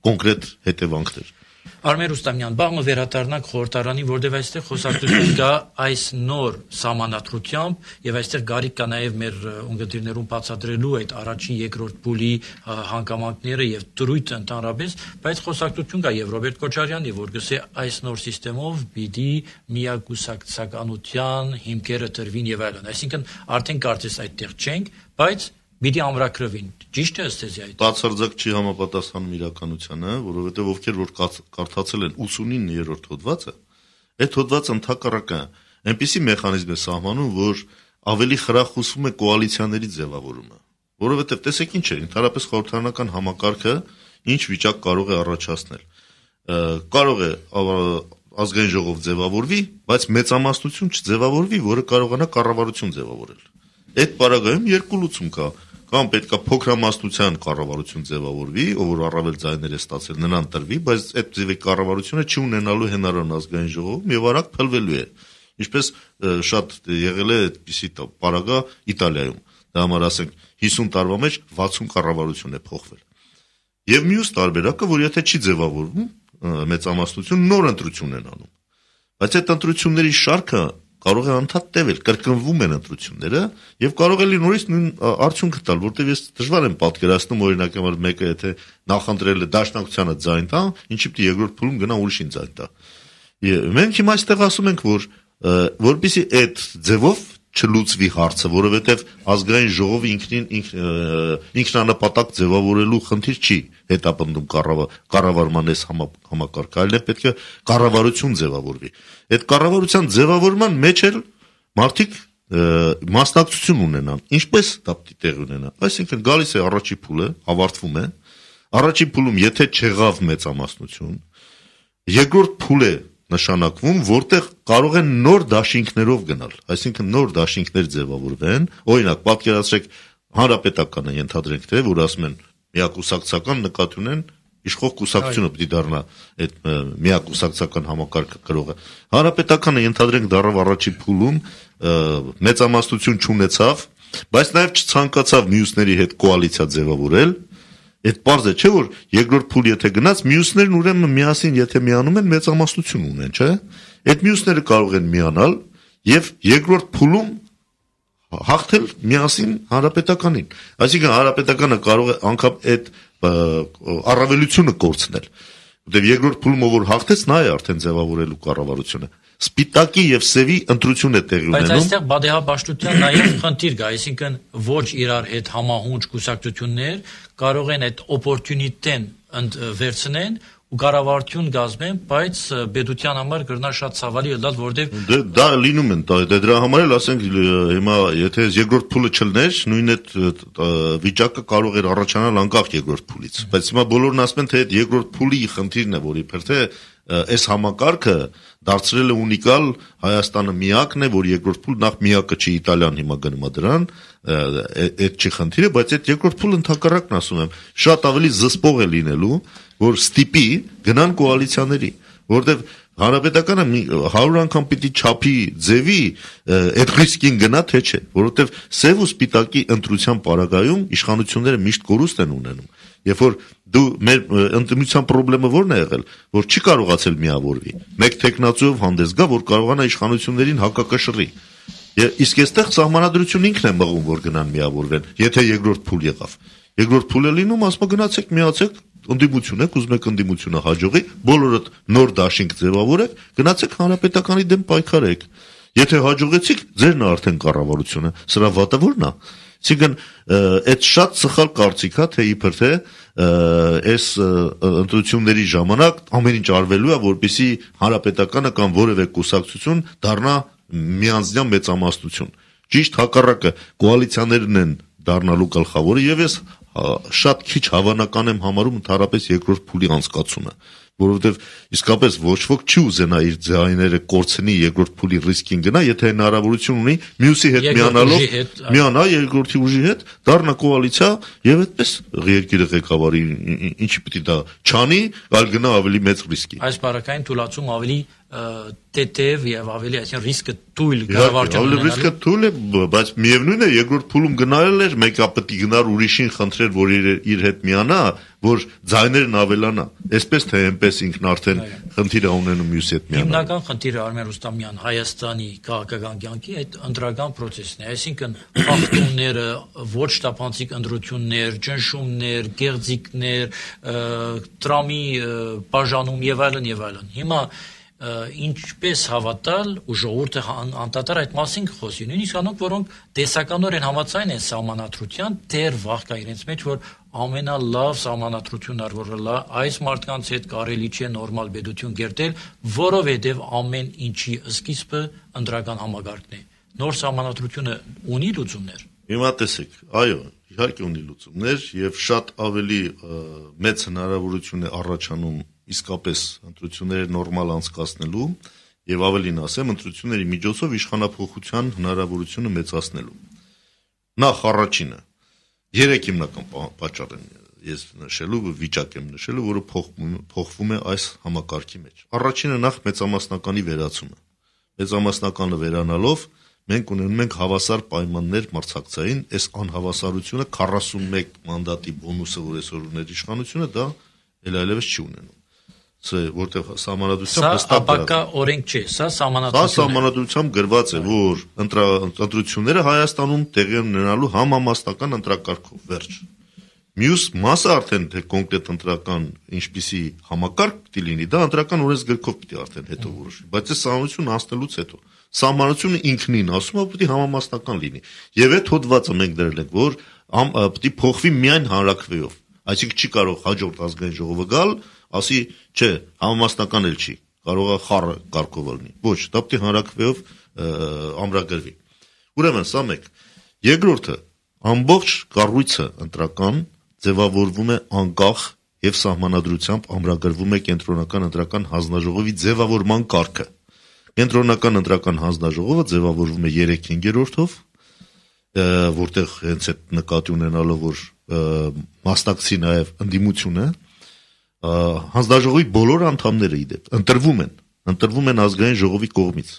կոնկրետ հետևանքներ։ Արմեն Ռուստամյան, բաղը վերադառնանք խորհրդարանի, որտեղ այստեղ խոսակցություն կա այս նոր համանատրությամբ եւ այստեղ գարիկ կա նաեւ մեր ունգդիրներուն բացատրելու այդ առաջին երկրորդ փուլի հանգամանքները եւ դրույթ ընդհանրապես, բայց խոսակցություն կա եւ Ռոբերտ Քոչարյանի, որ գսե այս նոր համակարգով պիտի միագուսակցականության հիմքերը դրվին եւ այլն։ Այսինքն արդեն կարծես այդտեղ չենք, բայց Միտի ամրագրվին։ Ճիշտ է ասես այդ։ Բացարձակ չի համապատասխանում իրականությանը, որովհետև ովքեր որ կարդացել են 89-րդ հոդվածը, այդ հոդվածը ընդհակառակը այնպիսի մեխանիզմ է սահմանում, որ ավելի խրախուսվում է կոալիցիաների ձևավորումը, որովհետև տեսեք ինչ է, ընդհանրապես խորհրդարանական համակարգը ինչ վիճակ կարող է առաջացնել։ Կարող է ազգային ժողով ձևավորվի, բայց մեծամասնություն չձևավորվի, որը կարողանա կառավարություն ձևավորել։ Այդ պարագայում երկու լուծում կա։ Ա, կամ պետքա փոքրամասնության կառավարություն ձևավորվի, ով որ առավել ձայներ է ստացել, նրան տրվի, բայց այդ ձևի կառավարությունը չունենալու հնարան ազգային ժողովում եւ արագ փլվելու է։ Ինչպես շատ եղել է այդպիսի պարագա Իտալիայում։ Դա համար ասենք 50 տարվա մեջ 60 կառավարություն է փոխվել։ Եվ մյուս տարբերակը, որ եթե չի ձևավորվում մեծամասնություն, նոր ընտրություն են անում։ Բայց այդ ընտրությունների շարքը կարող է անդադ տևել, կրկնվում են ընտրությունները եւ կարող է նորից նույն արդյունքը տալ, որտեղ ես դժվար եմ պատկերացնում օրինակ համար մեկը եթե նախընտրել է դաշնակցությանը ձայն տա, ինչի պիտի երկրորդ փուլում գնա ուրիշին ձայն տա։ Եվ մենք հիմա այստեղ ասում ենք, որ որբիսի այդ ձևով չլուծվի հարցը, որովհետև ազգային ժողովը ինքնին ինքն, ինքնանպատակ ձևավորելու խնդիր չի հետապնդում կառավարման այս համակարգը, այլ է պետք է կառավարություն ձևավորվի։ Այդ կառավարության ձևավորման մեջ էլ մարդիկ մասնակցություն ունենան։ Ինչպես դա պետք է տեղ ունենա։ Այսինքն գալիս է առաջի փուլը, ավարտվում է։ Առաջին փուլում եթե չեղավ մեծամասնություն, երկրորդ փուլը նշանակվում, որտեղ կարող են նոր դաշինքներով գնալ, այսինքն նոր դաշինքներ ձևավորվեն, օրինակ պատկերացրեք հանրապետականը ենթադրենք թե որ ասում են միակուսակցական նկատի ունեն իշխող կուսակցությունը պետք է դառնա այդ միակուսակցական համակարգը գրողը հանրապետականը ենթադրենք դարավ առաջի փուլում մեծամասնություն չունեցավ բայց նաև չցանկացավ մյուսների հետ կոալիցիա ձևավորել Այդ parz է, չէ՞ որ երկրորդ փուլ եթե գնաց, մյուսներն ուրեմն միասին եթե միանում են, մեծամասնություն ունեն, չէ՞։ Այդ մյուսները կարող են միանալ եւ երկրորդ փուլում հաղթել միասին հանրապետականին։ Այսինքն հանրապետականը կարող է անգամ այդ առավելությունը կորցնել։ Որտեւ դե երկրորդ փուլը որ հաղթեց, նա է արդեն ձևավորելու կառավարությունը։ Սպիտակի եւ սևի ընտրություն է տեղի ունենում։ Բայց այստեղ բադեհաբաշտության նաեւ խնդիր կա, այսինքն ոչ իրար հետ համահունչ կուսակցություններ կարող են այդ օպորտունիտեն վերցնեն, կառավարություն գազնեն, բայց բեդության համար գրնա շատ ցավալի է լավ, որովհետև դե դա լինում են, դե դրա համար էլ ասենք հիմա եթե երկրորդ փուլը չլներ, նույն այդ վիճակը կարող էր առաջանալ անկախ երկրորդ փուլից, բայց հիմա բոլորն ասում են, թե այդ երկրորդ փուլի խնդիրն է, որի փերթե այս համակարգը դարձրել է ունիկալ Հայաստանը միակն է, որ երկրորդ փուլ նախ միակը չի Իտալիան հիմա գնում է դրան, այդ չի խնդիրը, բայց այդ երկրորդ փուլը ընդհակառակն ասում եմ, շատ ավելի զսպող է լինելու, որ ստիպի գնան կոալիցիաների, որտեղ Հանրապետականը 100 անգամ պիտի չափի ձևի այդ ռիսկին գնա թե չէ, որովհետև սև ու սպիտակի ընտրության պարագայում իշխանությունները միշտ կորուստ են ունենում։ Երբ որ դու մեր ընդդիմության խնդրը ո՞րն է եղել, որ չի կարողացել միավորվի։ Մեկ տեխնացիով հանդես գա, որ կարողանա իշխանություններին հակակշռի։ Իսկ այստեղ ճամանադրությունն ինքն է մղում, որ գնան միավորվեն, եթե երկրորդ փուլ եղավ։ Երկրորդ փուլը լինում, ասում գնացեք, միացեք, ընդդիմություն եք, ուզում եք ընդդիմությունը հաջողի, բոլորդ նոր դաշինք ձևավորեք, գնացեք հանրապետականի դեմ պայքարեք։ Եթե հաջողեցիք, ձերն է արդեն կառավարությունը։ Սրա վատը ո՞րն է։ Այսինքն, այդ շատ սխալ կարծիքա, հա, թե իբր թե այս ընտրությունների ժամանակ ամեն ինչ արվելու է, որպեսզի հանրապետականը կամ որևէ կուսակցություն դառնա միանձնյա մեծամասնություն։ Ճիշտ հակառակը կոալիցիաներն են դառնալու գլխավորը եւ ես շատ քիչ հավանական եմ համարում ընդհանրապես երկրորդ փուլի անցկացումը, որովհետև իսկապես ոչ ոք չի ուզենա իր ձայները կորցնի երկրորդ փուլի ռիսկին գնա, եթե հնարավորություն ունի մյուսի հետ միանալով, միանա երկրորդի ուժի հետ, դառնա կոալիցիա եւ այդպես երկիրը ղեկավարի ինչի պիտի դա չանի, այլ գնա ավելի մեծ ռիսկի։ Այս բարակային թուլացում ավելի տետև եւ ավելի այսինքն ռիսկը թույլ կառավարչությունը։ Ավելի ռիսկը թույլ է, բայց միևնույն է երկրորդ փուլում գնալել էր, մեկը պետք է գնար ուրիշին խնդրեր, որ իր հետ միանա, որ ձայներն ավելանա։ Էսպես թե այնպես ինքն արդեն խնդիր է ունենում յուս հետ միանա։ Հիմնական խնդիրը Արմեն Ռուստամյան Հայաստանի քաղաքական կյանքի այդ ընդրական process-ն է, այսինքն խախտումները, ոչ շտապանցիկ ընդրություններ, ճնշումներ, գեղձիկներ, տրամի բաժանում եւ այլն եւ այլն։ Հիմա ինչպես հավատալ ու ժողովուրդը անդադար այդ մասին խոսի նույնիսկ անոնք որոնք դեսականորեն համաձայն են համանատրության դեռ վախ կա իրենց մեջ որ ամենալավ համանատրությունն ար որը լա այս մարդկանց հետ կարելի չէ նորմալ բեդություն գերտել որովհետև ամեն ինչի սկիզբը ընդրական համագարկն է նոր համանատրությունը ունի լուծումներ հիմա տեսեք այո իհարկե ունի լուծումներ եւ շատ ավելի մեծ հնարավորություն է առաջանում իսկապես ընտրությունները նորմալ անցկացնելու եւ ավելին ասեմ ընտրությունների միջոցով իշխանապողության հնարավորությունը մեծացնելու։ Նախ առաջինը երեք հիմնական պատճառ են ես նշելու վիճակ եմ նշելու, որը փոխվում է այս համակարգի մեջ։ Առաջինը նախ մեծամասնականի վերացումը։ Մեծամասնականը վերանալով մենք ունենում ենք հավասար պայմաններ մրցակցային, այս անհավասարությունը 41 մանդատի բոնուսը, որ այսօր ուներ իշխանությունը, դա ելայլևս չի ունենում ց որտեղ համանadrությամբ հստակ դա ապակա օրենք չէ սա համանadrությամբ սա համանadrությամբ գրված է որ ընտրությունները Հայաստանում տեղի ունենալու համամասնական ընտրակարգով վերջ մյուս մասը արդեն թե կոնկրետ ընտրական ինչպիսի համակարգ պիտի լինի դա ընտրական օրենսգրքով պիտի արդեն հետո որոշվի բայց այս սահմանությունը անցնելուց հետո սահմանությունը ինքնին ասում է պիտի համամասնական լինի եւ այդ հոդվածը մենք դրել ենք որ պիտի փոխվի միայն հանրակրվեով այսինքն չի կարող հաջորդ ազգային ժողովը գալ ասի, չէ, համամասնական էլ չի, կարող է խառը կարգով լինի։ Ոչ, դա պետք է հանրակրվեով ամրագրվի։ Ուրեմն, սա մեկ։ Երկրորդը, ամբողջ կառույցը ընտրական ձևավորվում է անկախ եւ սահմանադրությամբ ամրագրվում է կենտրոնական ընտրական հանձնաժողովի ձևավորման կարգը։ Կենտրոնական ընտրական հանձնաժողովը ձևավորվում է 3/5-ով, որտեղ հենց այդ նկատի ունենալով որ մասնակցի նաև ընդդիմությունը, հանձնաժողովի բոլոր անդամները իդեպ ընտրվում են, ընտրվում են ազգային ժողովի կողմից։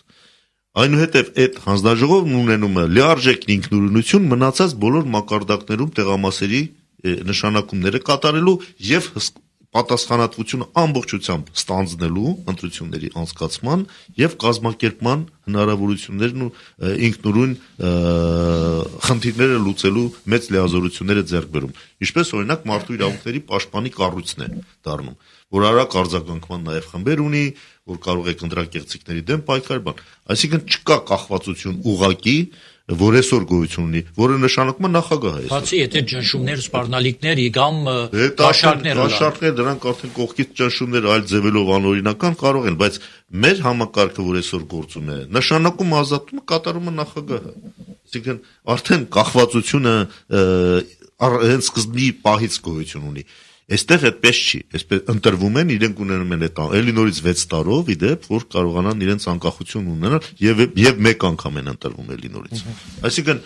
Այնուհետև այդ հանձնաժողովն ունենում է լիարժեք ինքնուրույնություն մնացած բոլոր մակարդակներում տեղամասերի նշանակումները կատարելու եւ պատասխանատվությունը ամբողջությամբ ստանձնելու ընտրությունների անցկացման եւ կազմակերպման հնարավորություններն ու ինքնուրույն խնդիրները լուծելու մեծ լիազորությունները ձեռք բերում։ Ինչպես օրինակ մարդու իրավունքների պաշտպանի կառույցն է դառնում, որ արագ արձագանքման նաեւ խմբեր ունի, որ կարող է կնդրակերտիկների դեմ պայքար բան։ Այսինքն չկա կախվածություն ուղակի որ այսօր գոյություն ունի, որը նշանակում է նախագահ է։ Բացի եթե ճնշումներ, սպառնալիքներ, իգամ դաշարկներ, դաշարկներ դրանք արդեն կողքից ճնշումներ այլ ձևելով անօրինական կարող են, բայց մեր համակարգը, որ այսօր գործում է, նշանակում ազատումը կատարումը նախագահը։ Այսինքն արդեն կախվածությունը հենց սկզբի պահից գոյություն ունի։ Այստեղ այդպես չի, այսպես ընտրվում են, իրենք ունենում են այդ էլի նորից 6 տարով, իդեպ, որ կարողանան իրենց անկախություն ունենալ եւ եւ մեկ անգամ են ընտրվում էլի նորից։ Այսինքն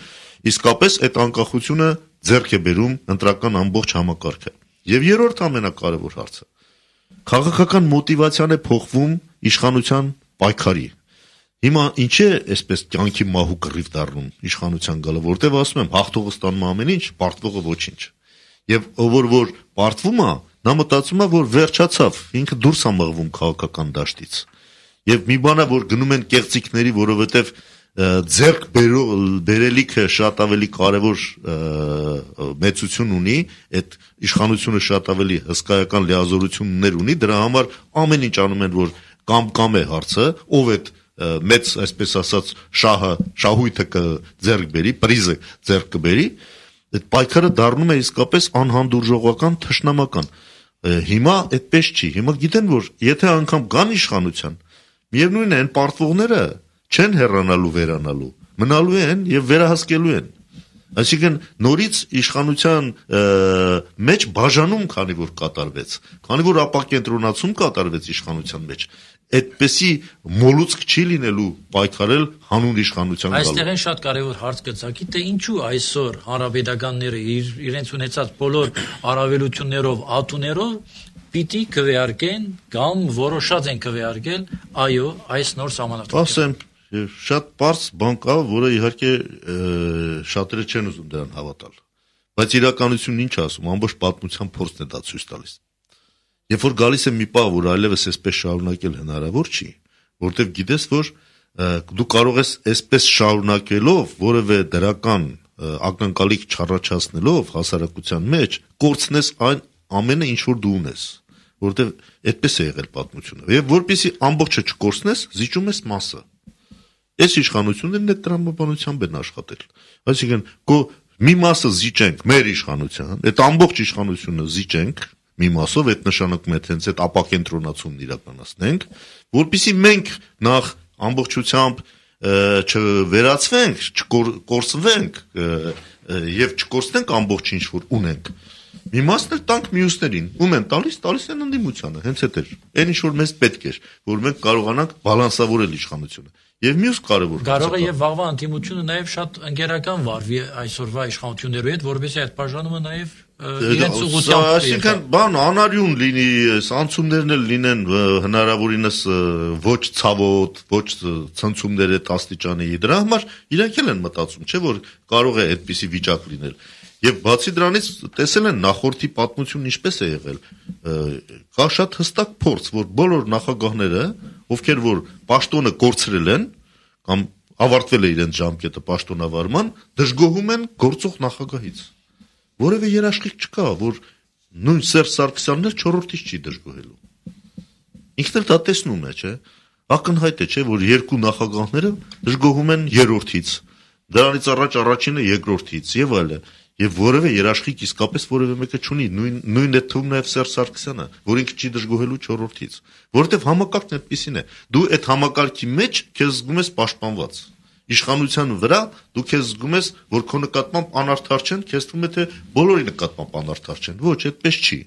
իսկապես այդ անկախությունը ձեռք է բերում ընտրական ամբողջ համակարգը։ Եվ երրորդ ամենակարևոր հարցը քաղաքական մոտիվացիան է փոխվում իշխանության պայքարի Հիմա ինչ է այսպես կյանքի մահու կռիվ դառնում իշխանության գալը, որտեվ ասում եմ, հաղթողը ստանում ամեն ինչ, պարտվողը ոչինչ եւ ով որ որ պարտվում է, նա մտածում է, որ վերջացավ, ինքը դուրս է մղվում քաղաքական դաշտից։ Եվ մի բան է, որ գնում են կեղծիքների, որովհետեւ ձերք բերելիքը շատ ավելի կարևոր մեծություն ունի, այդ իշխանությունը շատ ավելի հսկայական լիազորություններ ունի, դրա համար ամեն ինչ անում են, որ կամ կամ է հարցը, ով այդ մեծ, այսպես ասած, շահը, շահույթը կձեռք բերի, պրիզը ձեռք կբերի, կը այդ պայքարը դառնում է իսկապես անհանդուրժողական, թշնամական։ Հիմա այդպես չի։ Հիմա գիտեն, որ եթե անգամ կան իշխանության, միևնույնն է, այն պարտվողները չեն հեռանալու վերանալու, մնալու են եւ վերահսկելու են։ Այսինքն նորից իշխանության մեջ բաժանում, քանի որ կատարվեց, քանի որ ապակենտրոնացում կատարվեց իշխանության մեջ, այդպեսի մոլուցք չի լինելու պայքարել հանուն իշխանության գալու։ Այստեղ են շատ կարևոր հարց գծակի, թե ինչու այսօր հանրապետականները իր, իրենց ունեցած բոլոր առավելություններով, ատուներով պիտի քվեարկեն կամ որոշած են քվեարկել, այո, այս նոր համանախագծը։ Ասեմ, շատ པարս բան կա, որը իհարկե շատերը չեն ուզում դրան հավատալ։ Բայց իրականությունն ինչ ասում, ամբողջ պատմության փորձն է դա ցույց տալիս։ Երբ որ գալիս է մի պահ, որ այլևս այսպես շարունակել հնարավոր չի, որտեվ գիտես, որ դու կարող ես այսպես շարունակելով որևէ դրական ակնկալիք չառաջացնելով հասարակության մեջ կորցնես այն ամենը, ինչ որ դու ունես որովհետև այդպես է եղել պատմությունը։ Եվ որpիսի ամբողջը չկորցնես, զիջում ես մասը։ Այս իշխանություններն այդ տրամաբանությամբ են աշխատել։ Այսինքն, գո մի մասը զիջենք մեր իշխանության, այդ ամբողջ իշխանությունը զիջենք, մի մասով այդ նշանակում է հենց այդ ապակենտրոնացումն իրականացնենք, որpիսի մենք նախ ամբողջությամբ չվերացվենք, չկորսվենք եւ չկորսնենք ամբողջ ինչ որ ունենք։ Մի մասն էլ տանք մյուսներին, ում են տալիս, տալիս են ընդդիմությանը, հենց այդ էր։ Այն ինչ որ մեզ պետք էր, որ մենք կարողանանք բալանսավորել իշխանությունը։ Եվ մյուս կարևոր կարող է եւ վաղվա ընդդիմությունը նաեւ շատ ընկերական վարվի այսօրվա իշխանությունների հետ, որովհետեւ այդ բաժանումը նաեւ իրենց ուղղությամբ։ Այսինքն բան անարյուն լինի, այս անցումներն էլ լինեն հնարավորինս ոչ ցավոտ, ոչ ցնցումներ այդ աստիճանի։ Դրա համար իրանք էլ են մտածում, չէ՞ որ կարող է այդպիսի վիճակ լինել։ Եվ բացի դրանից տեսել են նախորդի պատմությունն ինչպես է եղել։ Կա շատ հստակ փորձ, որ բոլոր նախագահները, ովքեր որ պաշտոնը կորցրել են կամ ավարտվել է իրենց ժամկետը պաշտոնավարման, դժգոհում են գործող նախագահից որևէ երաշխիք չկա, որ նույն Սերժ Սարգսյանն էլ 4-րդից չի դժգոհելու։ Ինքն էլ դա տեսնում է, չէ՞։ Ակնհայտ է, չէ՞, որ երկու նախագահները դժգոհում են երրորդից, դրանից առաջ առաջինը երկրորդից եւ այլն։ Եվ որևէ երաշխիք իսկապես որևէ մեկը չունի, նույն նույն է թվում նաեւ Սերժ Սարգսյանը, որ ինքը չի դժգոհելու 4-րդից, որովհետեւ համակարգն այդպեսին է։ Դու այդ համակարգի մեջ քեզ զգում ես պաշտպանված իշխանության վրա դու քեզ զգում ես, որ քո նկատմամբ անարդար չեն, քեզ թվում է թե բոլորի նկատմամբ անարդար չեն։ Ոչ, այդպես չի։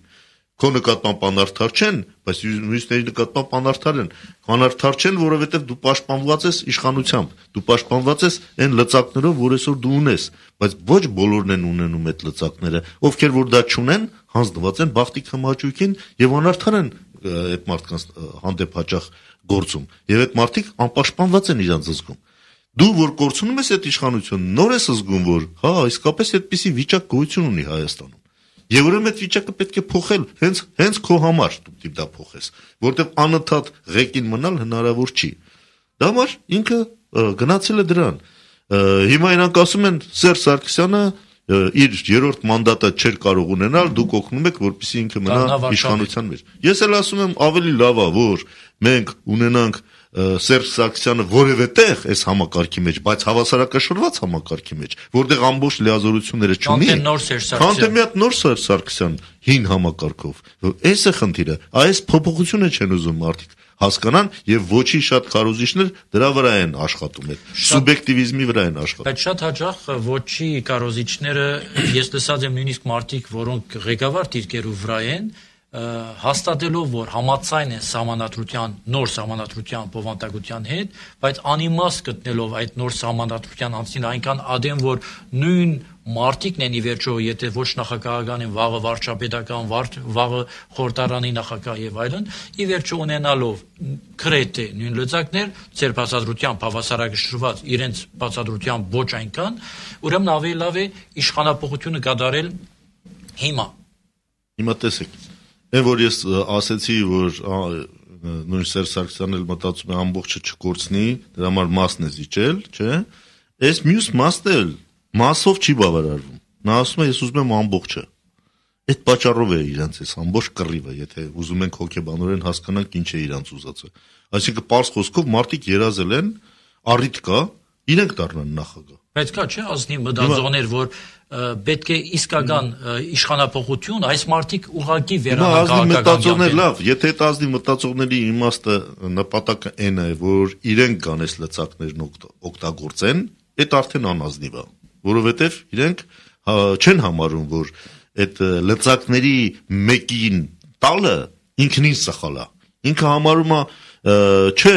Քո նկատմամբ անարդար չեն, բայց մյուսների նկատմամբ անարդար են։ Անարդար չեն, որովհետև դու պաշտպանված ես իշխանությամբ, դու պաշտպանված ես այն լծակներով, որ այսօր դու ունես, բայց ոչ բոլորն են ունենում այդ լծակները, ովքեր որ դա չունեն, հանձնված են բախտի կմաճույքին եւ անարդար են այդ մարդկանց հանդեպ հաճախ գործում։ Եվ այդ մարդիկ անպաշտպանված են իրենց զգում դու որ կորցնում ես այդ իշխանությունը, նոր ես զգում, որ հա, իսկապես այդպիսի վիճակ գոյություն ունի Հայաստանում։ Եվ ուրեմն այդ վիճակը պետք է փոխել հենց հենց քո համար դու պետք է դա փոխես, որտեղ անընդհատ ղեկին մնալ հնարավոր չի։ Դա համար ինքը գնացել է դրան։ Հիմա իրանք ասում են Սերժ Սարգսյանը իր երրորդ մանդատը չէր կարող ունենալ, դուք օգնում եք, որպեսզի ինքը մնա իշխանության մեջ։ Ես էլ ասում եմ, ավելի լավ է, որ մենք ունենանք Սերժ Սարգսյանը որևէ տեղ այս համակարգի մեջ, բայց հավասարակշռված համակարգի մեջ, որտեղ ամբողջ լիազորությունները չունի։ Քանթե մի հատ նոր Սերժ Սարգսյան հին համակարգով։ Այս է խնդիրը, այս փոփոխությունը չեն ուզում մարդիկ հասկանան եւ ոչի շատ կարոզիչներ դրա վրա են աշխատում այդ սուբյեկտիվիզմի վրա են աշխատում բայց շատ հաճախ ոչի կարոզիչները ես լսած եմ նույնիսկ մարդիկ որոնք ղեկավար դիրքերով վրա են հաստատելով որ համացայն են համանատրության նոր համանատրության բովանդակության հետ, բայց անիմաստ գտնելով այդ նոր համանատրության անցին այնքան ադեմ որ նույն մարտիկն են ի վերջո եթե ոչ նախագահական են վաղը վարչապետական վաղը խորտարանի նախագահ եւ այլն ի վերջո ունենալով քրեթե նույն լծակներ ծեր բացադրությամբ հավասարակշռված իրենց բացադրությամբ ոչ այնքան ուրեմն ավելի լավ է իշխանապողությունը գդարել հիմա հիմա տեսեք Այն որ ես ասացի, որ նույն Սերժ Սարգսյանն էլ մտածում է ամբողջը չկորցնի, դրա համար մասն է զիջել, չէ՞։ Այս մյուս մասն էլ մասով չի բավարարվում։ Նա ասում է ես ուզում եմ ամբողջը։ Այդ պատճառով է իրանց այս ամբողջ կռիվը, եթե ուզում ենք հոգեբանորեն հասկանանք ինչ է իրանց ուզածը։ Այսինքն པարս խոսքով մարդիկ երազել են, առիթ կա, իրենք դառնան նախագահ։ Պետք է չէ ազնի մտածողներ, որ պետք է իսկական իշխանապողություն այս մարտիկ ուղակի վերանակարգական մտածողներ լավ, եթե այդ ազնի մտածողների իմաստը նպատակը այն է, որ իրենք գանես լծակներն օգտագործեն, այդ արդեն անազնիվ է, որովհետև իրենք չեն համարում, որ այդ լծակների մեկին տալը ինքնին սխալ է։ Ինքը համարում է չէ,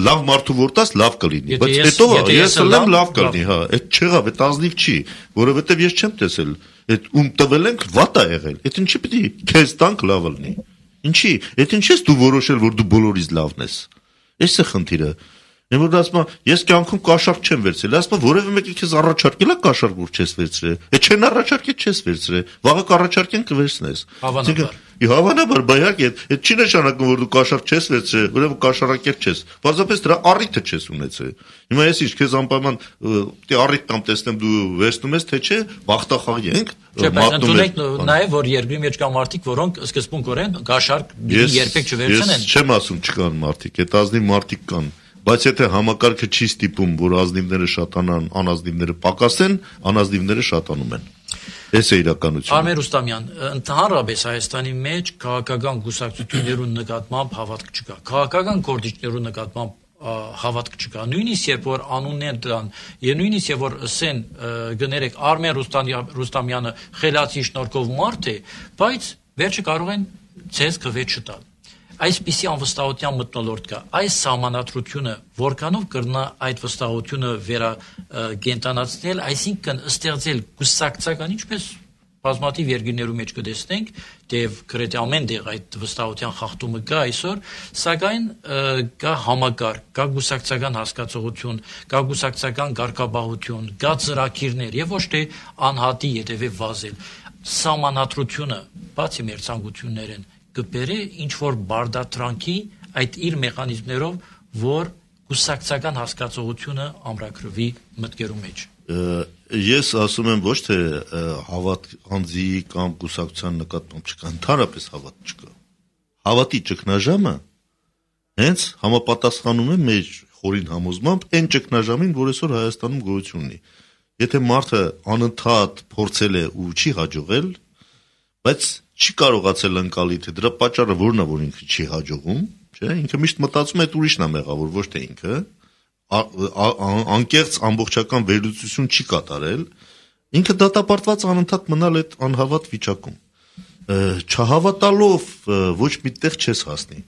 լավ մարդու որ տաս լավ կլինի բայց հետո ես լեմ լավ կլինի հա այդ չեղավ այդ ազնիվ չի որովհետև ես չեմ տեսել այդ ում տվել ենք վատա եղել այդ ինչի պիտի քեզ տանք լավ լինի ինչի այդ ինչ ես դու որոշել որ դու բոլորից լավն ես էս է խնդիրը Եմ որ ասում եմ, ես կյանքում կաշառք չեմ վերցրել։ Ասում եմ, որևէ մեկը քեզ առաջարկել է կաշառք որ չես վերցրել։ Է չեն առաջարկել չես վերցրել։ Վաղը կառաջարկեն կվերցնես։ Հավանաբար։ Հավանաբար բայակ է, այդ չի նշանակում, որ դու կաշառ չես վերցրել, ուրեմն կաշառակեր չես։ Պարզապես դրա առիթը չես ունեցել։ Հիմա ես ինչ քեզ անպայման դե առիթ կամ տեսնեմ դու վերցնում ես, թե չէ, բախտախաղենք, մատնում ենք։ Նաև որ երկրի մեջ կա մարդիկ, որոնք սկզբունքորեն կաշառք երբեք չվերցնեն։ Ես չեմ ասում չկան մարդիկ, այդ ազնիվ մարդիկ կան բայց եթե համակարգը չի ստիպում, որ ազնիվները շատանան, անազնիվները պակասեն, անազնիվները շատանում են։ Էս է իրականությունը։ Արմեր Ռուստամյան, ընդհանրապես Հայաստանի մեջ քաղաքական գուսակցություններու նկատմամբ հավատք չկա։ Քաղաքական գործիչներու նկատմամբ հավատք չկա։ Նույնիսկ երբ որ անունն են դրան, եւ նույնիսկ երբ որ սեն գներեք Արմեն Ռուստամյանը խելացի շնորհքով մարդ է, բայց վերջը կարող են ցեզ գվեճ չտալ այսպիսի անվստահության մտնոլորտ կա։ Այս համանատրությունը որքանով կրնա այդ վստահությունը վերա գենտանացնել, այսինքն ստեղծել գուսակցական ինչպես բազմաթիվ երկրներում մեջ կտեսնենք, դեև գրեթե ամեն դեղ այդ վստահության խախտումը կա այսօր, սակայն կա համակարգ, կա գուսակցական հասկացողություն, կա գուսակցական ղարկաբահություն, կա ծրագիրներ եւ ոչ թե անհատի յետևի վազել։ Սամանատրությունը բացի մեր ցանկություններեն կբերի ինչ որ բարդատրանքի այդ իր մեխանիզմներով, որ ուսակցական հասկացողությունը ամրագրվի մտկերու մեջ։ Ես ասում եմ ոչ թե հավատ անձի կամ գուսակցության նկատմամբ չկա, ընդհանրապես հավատ չկա։ Հավատի ճգնաժամը հենց համապատասխանում է մեր խորին համոզմամբ այն ճգնաժամին, որ այսօր Հայաստանում գոյություն ունի։ Եթե մարդը անընդհատ փորձել է ու չի հաջողել, բայց չի կարողացել ընկալի, թե դրա պատճառը որն է, որ ինքը չի հաջողում, չէ՞։ Ինքը միշտ մտածում է, թե ուրիշն է մեղավոր, ոչ թե ինքը։ Անկեղծ ամբողջական վերլուծություն չի կատարել։ Ինքը դատապարտված անընդհատ մնալ այդ անհավատ վիճակում։ Չհավատալով ոչ մի տեղ չես հասնի։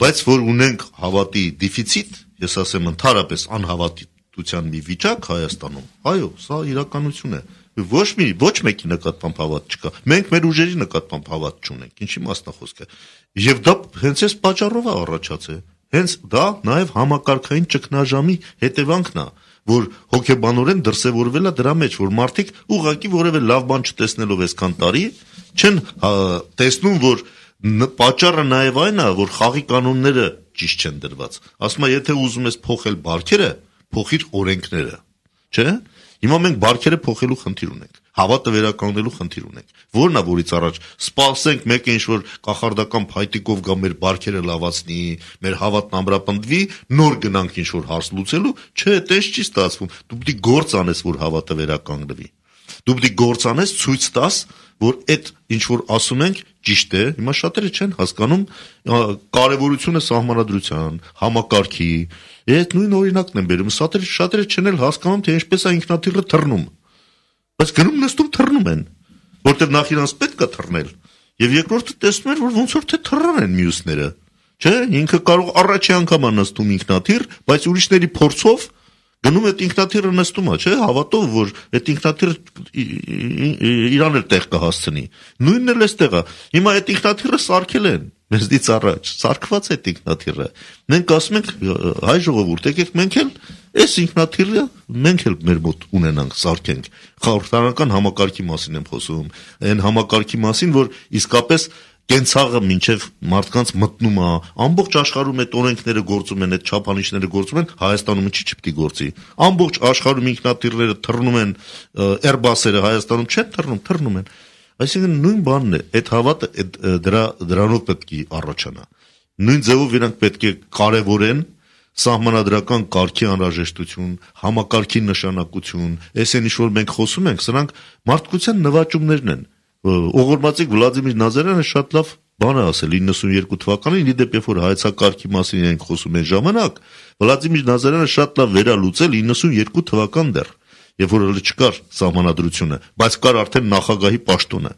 Բայց որ ունենք հավատի դեֆիցիտ, ես ասեմ ընդհանրապես անհավատի դության մի վիճակ Հայաստանում։ Այո, սա իրականություն է։ Ա, ոչ մի ոչ մեկի նկատմամբ հավատ չկա։ Մենք մեր ուժերի նկատմամբ հավատ չունենք։ Ինչի մասն է խոսքը։ Եվ դա հենց այս պատճառով է առաջացել։ Հենց դա նաև համակարգային ճգնաժամի հետևանքն է, որ հոգեբանորեն դրսևորվել է դրա մեջ, որ մարդիկ ուղակի որևէ լավ բան չտեսնելով այսքան տարի չեն տեսնում, որ պատճառը նաև այն է, որ խաղի կանոնները ճիշտ չեն դրված։ Ասում է, եթե ուզում ես փոխել բարքերը, փոխիր օրենքները, չէ՞։ Հիմա մենք բարքերը փոխելու խնդիր ունենք, հավատը վերականգնելու խնդիր ունենք։ Որն է որից առաջ սпасենք մեկը ինչ որ կախարդական փայտիկով գա մեր բարքերը լավացնի, մեր հավատն ամրապնդվի, նոր գնանք ինչ որ հարց լուծելու, չէ, այդպես չի ստացվում։ Դու պիտի գործ անես, որ հավատը վերականգնվի։ Դու պիտի գործ անես, ցույց տաս, որ այդ ինչ որ ասում ենք ճիշտ է, հիմա շատերը չեն հասկանում կարևորությունը սահմանադրության, համակարգի։ Այդ նույն օրինակն եմ բերում, շատերը շատերը չեն էլ հասկանում, թե ինչպես է ինքնաթիռը թռնում։ Բայց գնում նստում թռնում են, որտեղ նախ իրանց պետք է թռնել, եւ երկրորդը տեսնում են, որ ոնց որ թե թռան են մյուսները։ Չէ, ինքը կարող առաջի անգամ անստում ինքնաթիռ, բայց ուրիշների փորձով Գնում է ինքնաթիռը նստում է, չէ՞, հավատով որ այդ ինքնաթիռը իրան էլ տեղ կհասցնի։ Նույնն էլ էստեղ է։ Հիմա այդ ինքնաթիռը սարքել են մեզից առաջ, սարքված է ինքնաթիռը։ Մենք ասում ենք հայ ժողովուրդ, եկեք մենք էլ այս ինքնաթիռը մենք էլ մեր մոտ ունենանք, սարքենք։ Խորհրդարանական համակարգի մասին եմ խոսում, այն համակարգի մասին, որ իսկապես կենցաղը մինչև մարդկանց մտնում է, ամբողջ աշխարհում այդ օրենքները գործում են, այդ չափանիշները գործում են, Հայաստանում ինչի՞ չպետք է գործի։ Ամբողջ աշխարհում ինքնաթիռները թռնում են, Airbus-երը Հայաստանում չեն թռնում, թռնում են։ Այսինքն նույն բանն է, այդ հավատը այդ դրա դրանով պետք է առաջանա։ Նույն ձևով իրանք պետք է կարևորեն սահմանադրական կարգի անհրաժեշտություն, համակարգի նշանակություն, այսեն ինչ որ մենք խոսում ենք, սրանք մարդկության նվաճումներն են։ Օգորմացիկ Վլադիմիր Նազարյանը շատ լավ բան է ասել 92 թվականին, ի դեպ երբ որ հայցակարգի մասին իրենք խոսում են ժամանակ, Վլադիմիր Նազարյանը շատ լավ վերալուծել 92 թվական դեռ, երբ որ հենց չկար համանadrությունը, բայց կար արդեն նախագահի պաշտոնը։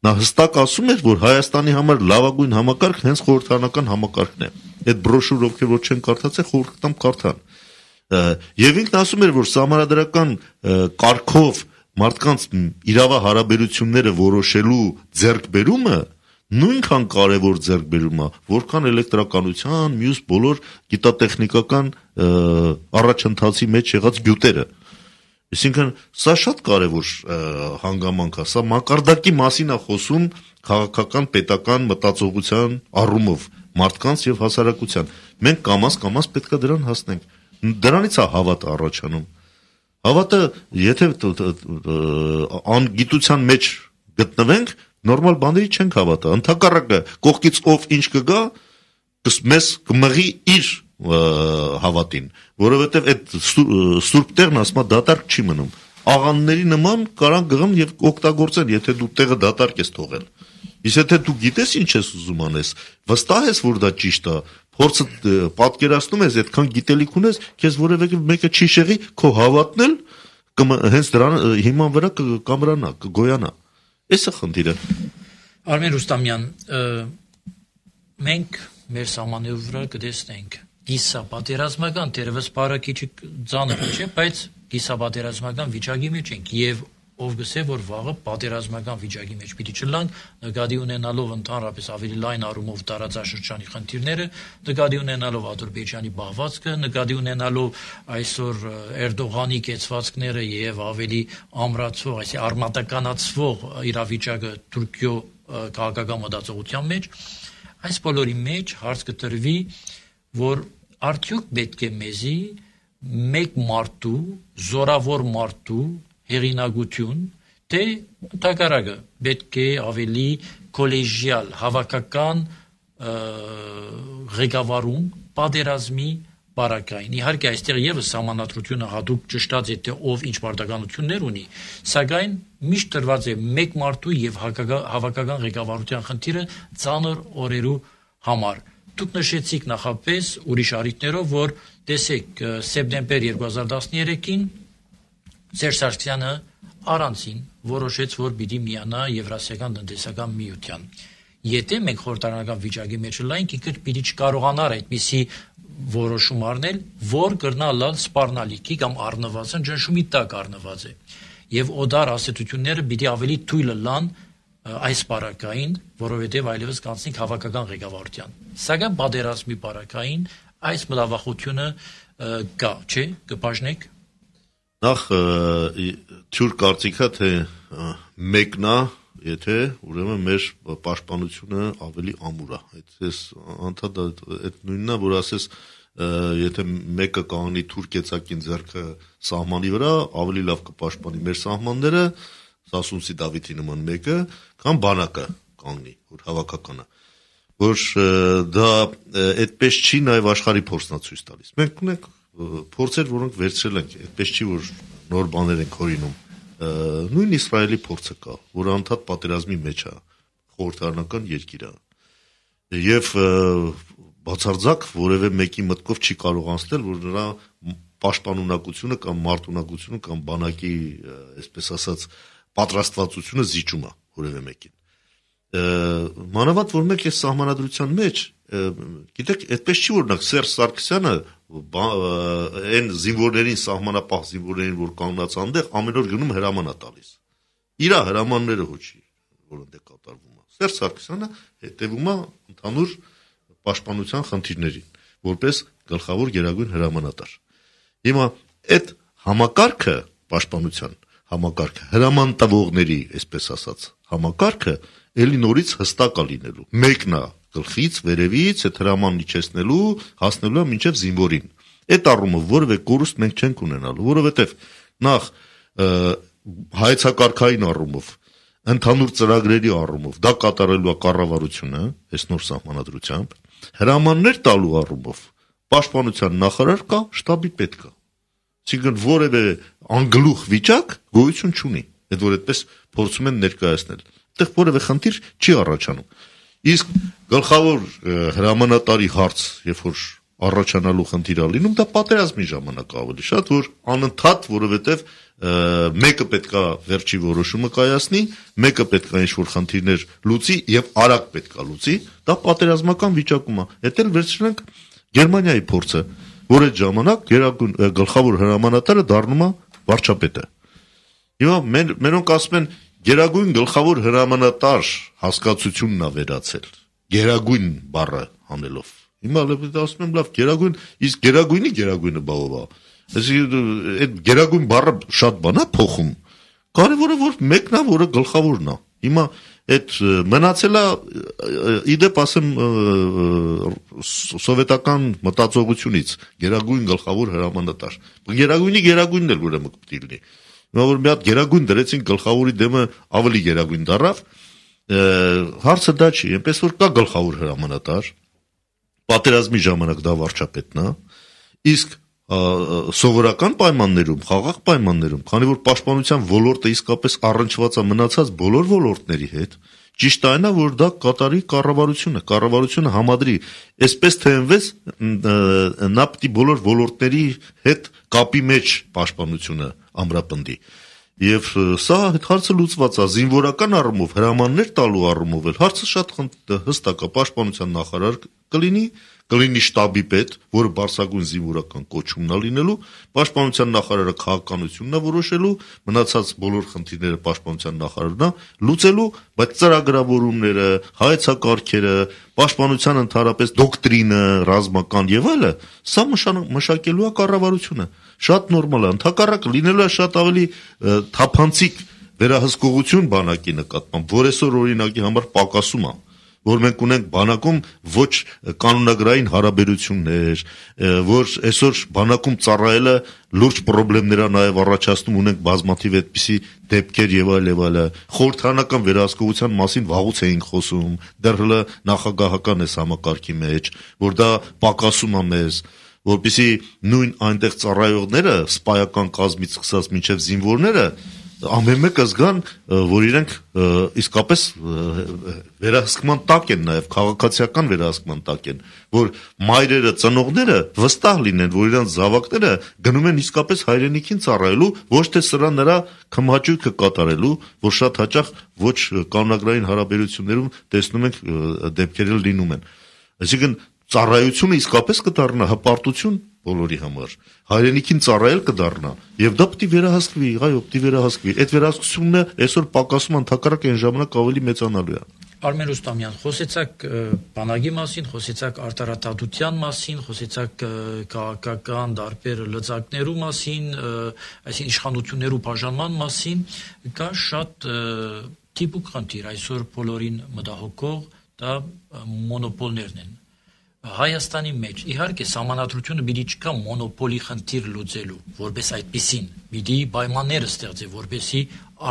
Նա հստակ ասում էր, որ Հայաստանի համար լավագույն համակարգ հենց խորհրդանական համակարգն է։ Այդ բրոշյուր ովքեր որ չեն կարդացել, խորհրդամ կարդան։ Եվ ինքն ասում էր, որ համանadrական կարգով մարդկանց իրավա հարաբերությունները որոշելու ձեռքբերումը նույնքան կարևոր ձեռքբերումա, որքան էլեկտրականության, մյուս բոլոր գիտատեխնիկական առաջընթացի մեջ եղած գյուտերը։ Այսինքն, սա շատ կարևոր հանգամանք է, սա մակարդակի մասին է խոսում քաղաքական պետական մտածողության առումով մարդկանց եւ հասարակության։ Մենք կամաց կամաց պետքա դրան հասնենք։ Դրանից է հավատը առաջանում։ Հավատը, եթե անգիտության մեջ գտնվենք, նորմալ բաների չենք հավատա։ Ընթակառակը կողքից ով ինչ կգա, մեզ կմղի իր հավատին, որովհետև այդ սուրբ տեղն ասма դատարկ չի մնում։ Աղանների նման կարան գղն եւ օգտագործեն, եթե դու տեղը դատարկ ես թողել։ Իսկ եթե դու գիտես ինչ ես ուզում անես, վստահ ես, որ դա ճիշտ է, Որը պատկերացնում ես, այդքան գիտելիք ունես, քեզ որևէ մեկը չի շեղի, քո հավատնել հենց դրան հիման վրա կկամրանա, կգոյանա։ Էսա խնդիրը։ Արմեն Ռուստամյան, մենք մեր սահմանների վրա կտեսնենք գիսապատերազմական դերևս բարակիչի ծանր չէ, բայց գիսապատերազմական վիճակի մեջ ենք եւ ով գսե որ վաղը պատերազմական վիճակի մեջ պիտի չլանք նկատի ունենալով ընդհանրապես ավելի լայն առումով տարածաշրջանի խնդիրները նկատի ունենալով ադրբեջանի բաղվածքը նկատի ունենալով այսօր Էրդողանի կեցվածքները եւ ավելի ամրացող այսի արմատականացվող իրավիճակը Թուրքիո քաղաքական մտածողության մեջ այս բոլորի մեջ հարց կտրվի որ արդյոք պետք է մեզի մեկ մարդու զորավոր մարդու հերինագություն, թե ընդհանրակը պետք է ավելի կոլեգիալ, հավաքական ղեկավարում պատերազմի բարակային։ Իհարկե այստեղ եւս համանատրությունը հadoop ճշտած է թե ով ինչ բարդականություններ ունի, սակայն միշտ դրված է մեկ մարդու եւ հավաքական ղեկավարության խնդիրը ցաներ օրերու համար դուք նշեցիք նախապես ուրիշ արիտներով, որ տեսեք սեպտեմբեր 2013-ին Սերժ Սարգսյանը առանցին որոշեց, որ պիտի միանա Եվրասիական տնտեսական միության։ Եթե մենք խորհրդարանական վիճակի մեջ լայնք, ինքը պիտի չկարողանար այդպիսի որոշում առնել, որ կրնա լալ սպառնալիքի կամ առնվազն ճնշումի տակ առնված է։ Եվ օդար ասետությունները պիտի ավելի թույլը լան այս պարակային, որովհետև այլևս կանցնենք հավաքական ղեկավարության։ Սակայն բادرազմի պարակային այս մտավախությունը կա, չէ՞, կբաժնեք Նախ թյուր կարծիքա թե մեկնա, եթե ուրեմն մեր պաշտպանությունը ավելի ամուր է։ Այդ ես անդա դա այդ նույնն է, որ ասես եթե մեկը կանի թուրքեցակին зерքը սահմանի վրա, ավելի լավ կպաշտպանի մեր սահմանները, Սասունցի Դավիթի նման մեկը, քան բանակը կանգնի, որ հավաքականը որ դա այդպես չի նաև աշխարհի փորձնա ցույց տալիս։ Մենք ունենք փորձեր, որոնք վերցրել ենք, այդպես չի որ նոր բաներ ենք հորինում։ Նույն Իսրայելի փորձը կա, որ անդադ պատերազմի մեջ է, խորհրդարանական երկիր է։ Եվ բացարձակ որևէ մեկի մտքով չի կարող անցնել, որ նրա պաշտպանունակությունը կամ մարտունակությունը կամ բանակի, այսպես ասած, պատրաստվածությունը զիջում է որևէ մեկին մանավանդ որ մեկ է սահմանադրության մեջ գիտեք այդպես չի որ նա Սերժ Սարգսյանը այն զինվորներին սահմանապահ զինվորներին որ կանգնած անտեղ ամեն օր գնում հրաման է տալիս իրա հրամանները ոչի որ ընդ է կատարվում է Սերժ Սարգսյանը հետևում է ընդհանուր պաշտպանության խնդիրներին որպես գլխավոր գերագույն հրամանատար հիմա այդ համակարգը պաշտպանության համակարգը հրաման տվողների այսպես ասած համակարգը ելի նորից հստակ է լինելու մեկն է գլխից վերևից այդ հրամանն իջեցնելու հասնելու է մինչև զինվորին։ Այդ առումով որևէ կորուստ մենք չենք ունենալու, որովհետև նախ հայեցակարգային առումով ընդհանուր ծրագրերի առումով դա կատարելու է կառավարությունը այս նոր սահմանադրությամբ հրամաններ տալու առումով պաշտպանության նախարար կա շտաբի պետք է ցիգն որևէ անգլուխ վիճակ գոյություն չունի այդ որ այդպես փորձում են ներկայացնել այդտեղ որևէ խնդիր չի առաջանում Իսկ գլխավոր հրամանատարի հարց, երբ որ առաջանալու խնդիր ա լինում, դա պատերազմի ժամանակ ավելի շատ, որ անընդհատ, որովհետև մեկը պետքա վերջի որոշումը կայացնի, մեկը պետքա ինչ-որ խնդիրներ լուծի եւ արագ պետքա լուծի, դա պատերազմական վիճակում է։ Էդ էլ վերցրենք Գերմանիայի փորձը, որ այդ ժամանակ երագուն գլխավոր հրամանատարը դառնում է վարչապետը։ Հիմա մեն, մենոնք ասում են Գերագույն գլխավոր հրամանատար հասկացությունն ա վերացել։ Գերագույն բառը հանելով։ Հիմա ասում եմ լավ, գերագույն, իսկ գերագույնի գերագույնը բավով է։ Այսինքն այդ գերագույն բառը շատ բան է փոխում։ Կարևորը որ մեկն է, որը գլխավորն է։ Հիմա այդ մնացելա իդեպ ասեմ սովետական մտածողությունից գերագույն գլխավոր հրամանատար։ Գերագույնի գերագույնն էլ ուրեմն պետք է լինի հիմա որ մի հատ գերագույն դրեցին գլխավորի դեմը ավելի գերագույն դարավ, հարցը դա չի, այնպես որ կա գլխավոր հրամանատար, պատերազմի ժամանակ դա վարչապետն է, իսկ սովորական պայմաններում, խաղաղ պայմաններում, քանի որ պաշտպանության ոլորտը իսկապես առնչված է մնացած բոլոր ոլորտների հետ, Ճիշտ այն է, որ դա կատարի կառավարությունը, կառավարությունը համադրի, այսպես թե այնպես նա պետք է բոլոր ոլորտների հետ կապի մեջ պաշտպանությունը ամրապնդի։ Եվ սա այդ հարցը լուծված է զինվորական առումով հրամաններ տալու առումով էլ հարցը շատ հստակ է պաշտպանության նախարար կլինի կլինի շտաբի պետ, որը Բարսագույն զինվորական կոչումն է լինելու, պաշտպանության նախարարը քաղաքականությունն է որոշելու, մնացած բոլոր խնդիրները պաշտպանության նախարարն է լուծելու, բայց ծրագրավորումները, հայեցակարգերը, պաշտպանության ընդհանրապես դոկտրինը, ռազմական եւ այլը, սա մշակելու է կառավարությունը։ Շատ նորմալ է, ընդհակառակը լինելու է շատ ավելի թափանցիկ վերահսկողություն բանակի նկատմամբ, որ այսօր օրինակի համար պակասում է որ մենք ունենք բանակում ոչ կանոնագրային հարաբերություններ, որ այսօր բանակում ծառայելը լուրջ խնդիրներ է նաև առաջացնում ունենք բազմաթիվ այդպիսի դեպքեր եւ այլ եւ այլը։ Խորհրդանական վերահսկողության մասին վաղուց էին խոսում, դեռ հլը նախագահական է համակարգի մեջ, որ դա պակասում է մեզ որբիսի նույն այնտեղ ծառայողները, սպայական կազմից սկսած ոչ միայն զինվորները ամեն մեկը զգան, որ իրենք իսկապես վերահսկման տակ են նաև քաղաքացիական վերահսկման տակ են, որ մայրերը, ծնողները վստահ լինեն, որ իրենց զավակները գնում են իսկապես հայրենիքին ծառայելու, ոչ թե սրա նրա քմաճույքը կատարելու, որ շատ հաճախ ոչ կանոնագրային հարաբերություններում տեսնում ենք դեպքերը լինում են։ Այսինքն ծառայությունը իսկապես կդառնա հպարտություն բոլորի համար։ Հայրենիքին ծառայել կդառնա եւ դա պետք է վերահասկվի, այո, պետք է վերահասկվի։ Այդ վերահասկությունը այսօր պակասում անթակարակ այն ժամանակ ավելի մեծանալու է։ Արմեն Ռուստամյան, խոսեցաք բանակի մասին, խոսեցաք արտարատադրության մասին, խոսեցաք քաղաքական դարբեր լծակներու մասին, այսինքն իշխանություններու բաժանման մասին, կա շատ տիպուկ խնդիր այսօր բոլորին մտահոգող դա մոնոպոլներն են Հայաստանի մեջ իհարկե համանadrությունը մի չկա մոնոպոլի խնդիր լուծելու, որպես այդպեսին։ Պիտի պայմաններ ստեղծի, որպեսի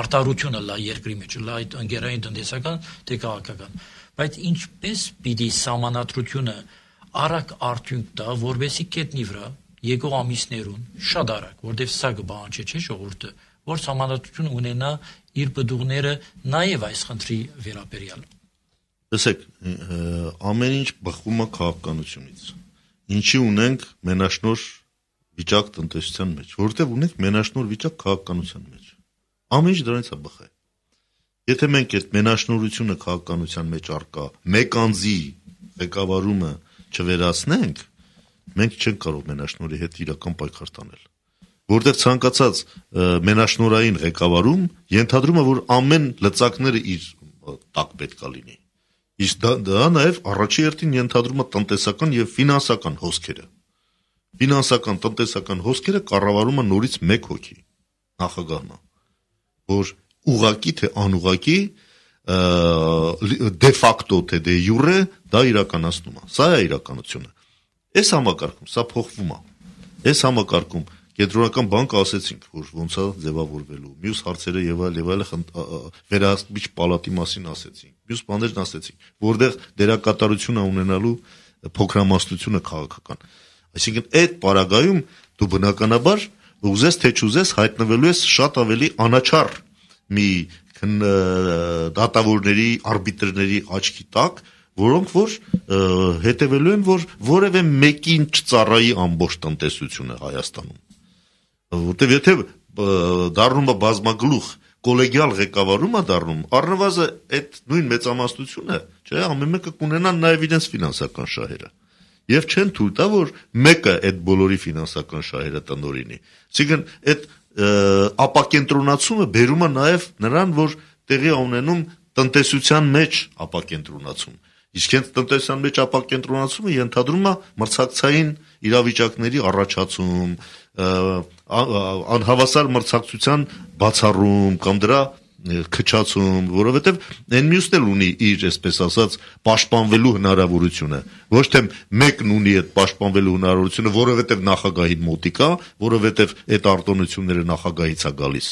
արտարությունը լա երկրի մեջ, լա այդ ընկերային տնտեսական, թե քաղաքական։ Բայց ինչպես պիտի համանadrությունը արագ արդյունք տա, որպեսի կետնի վրա եկող ամիսներուն շատ արագ, որտեվ սա կբանջի չէ ժողովուրդը, որ համանadrությունը ունենա իր բդուղները նաև այս խնդրի վերաբերյալ։ Տեսեք, ամեն ինչ բխվում է քաղաքականությունից։ Ինչի ունենք մենաշնոր վիճակ տնտեսության մեջ, որովհետև ունենք մենաշնոր վիճակ քաղաքականության մեջ։ Ամեն ինչ դրանից է բխել։ Եթե մենք այդ մենաշնորությունը քաղաքականության մեջ արկա, մեկ անձի ղեկավարումը չվերացնենք, մենք չենք կարող մենաշնորի հետ իրական պայքար տանել որտեղ ցանկացած մենաշնորային ղեկավարում ենթադրում է որ ամեն լծակները իր տակ պետքա լինի Իսկ դա, դա նաև առաջի հերթին ենթադրում է տնտեսական եւ ֆինանսական հոսքերը։ Ֆինանսական տնտեսական հոսքերը կառավարում է նորից մեկ հոգի՝ նախագահն, որ ուղակի թե անուղակի դե ֆակտո թե դե յուրե դա իրականացնում է։ Սա է իրականությունը։ Այս համակարգում սա փոխվում է։ Այս համակարգում կենտրոնական բանկը ասացինք, որ ոնց է ձևավորվելու։ Մյուս հարցերը եւ այլ եւ այլ վերահսկիչ պալատի մասին ասացինք մյուս բաներն ասեցինք, որտեղ դերակատարությունը ունենալու փոքրամասնությունը քաղաքական։ Այսինքն այդ պարագայում դու բնականաբար ուզես թե չուզես հայտնվելու ես շատ ավելի անաչառ մի դատավորների, արբիտրների աչքի տակ, որոնք որ հետևելու են, որ որևէ մեկին չծառայի ամբողջ տնտեսությունը Հայաստանում։ Որտեւ եթե դառնում է բազմագլուխ կոլեգիալ ղեկավարումա դառնում, առնվազն այդ նույն մեծամասնությունը, չէ, ամեն մեկը կունենան նաև իրենց ֆինանսական շահերը եւ չեն թույլ տա որ մեկը այդ բոլորի ֆինանսական շահերը տնորինի։ Այսինքն այդ ապակենտրոնացումը բերում է նաեւ նրան, որ տեղի ունենում տնտեսության մեջ ապակենտրոնացում։ Իսկ այդ տնտեսության մեջ ապակենտրոնացումը ենթադրում է մրցակցային իրավիճակների առաջացում, անհավասար մրցակցության բացառում կամ դրա քչացում, որովհետև այն մյուսն էլ ունի իր, այսպես ասած, պաշտպանվելու հնարավորությունը։ Ոչ թե մեկն ունի այդ պաշտպանվելու հնարավորությունը, որովհետև նախագահին մոտիկ է, որովհետև այդ արտոնությունները նախագահից է գալիս։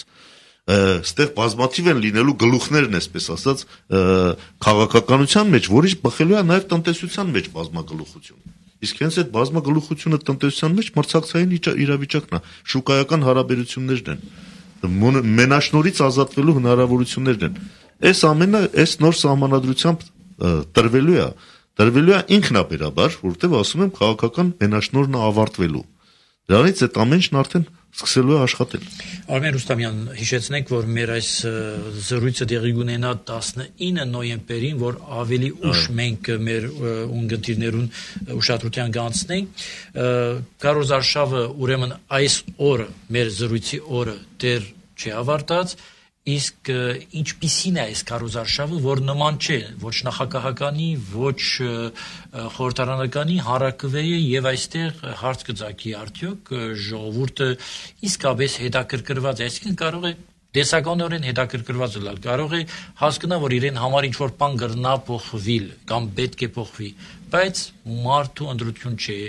Այստեղ բազմաթիվ են լինելու գլուխներն, այսպես ասած, քաղաքականության մեջ, որից բխելու է նաև տնտեսության մեջ բազմագլուխություն։ Իսկ հենց այդ բազմագլուխությունը տնտեսության մեջ մրցակցային իրավիճակն է, շուկայական հարաբերություններն են։ Մենաշնորից ազատվելու հնարավորություններն են։ Այս ամենը այս նոր համանadrությամբ տրվելու է, տրվելու է ինքնաբերաբար, որտեղ ասում եմ քաղաքական մենաշնորն ավարտվելու է Դրանից այդ ամենն արդեն սկսելու է աշխատել։ Արմեն Ռուստամյան, հիշեցնենք, որ մեր այս զրույցը դեղի ունենա 19 նոյեմբերին, որ ավելի ուշ մենք մեր ունգընտիրներուն ուշադրության կանցնենք։ Կարոզարշավը ուրեմն այս օրը, մեր զրույցի օրը դեռ չի ավարտած, իսկ ինչպիսին է այս կարոզարշավը, որ նման չէ ոչ նախակահականի, ոչ խորհրդարանականի հարակվեի եւ այստեղ հարց կծակի արդյոք ժողովուրդը իսկապես հետաքրքրված է, այսինքն կարող է դեսականորեն հետաքրքրված լինել, կարող է հասկանալ, որ իրեն համար ինչ որ բան գրնա փոխվիլ կամ պետք է փոխվի, բայց մարդու ընդրություն չէ,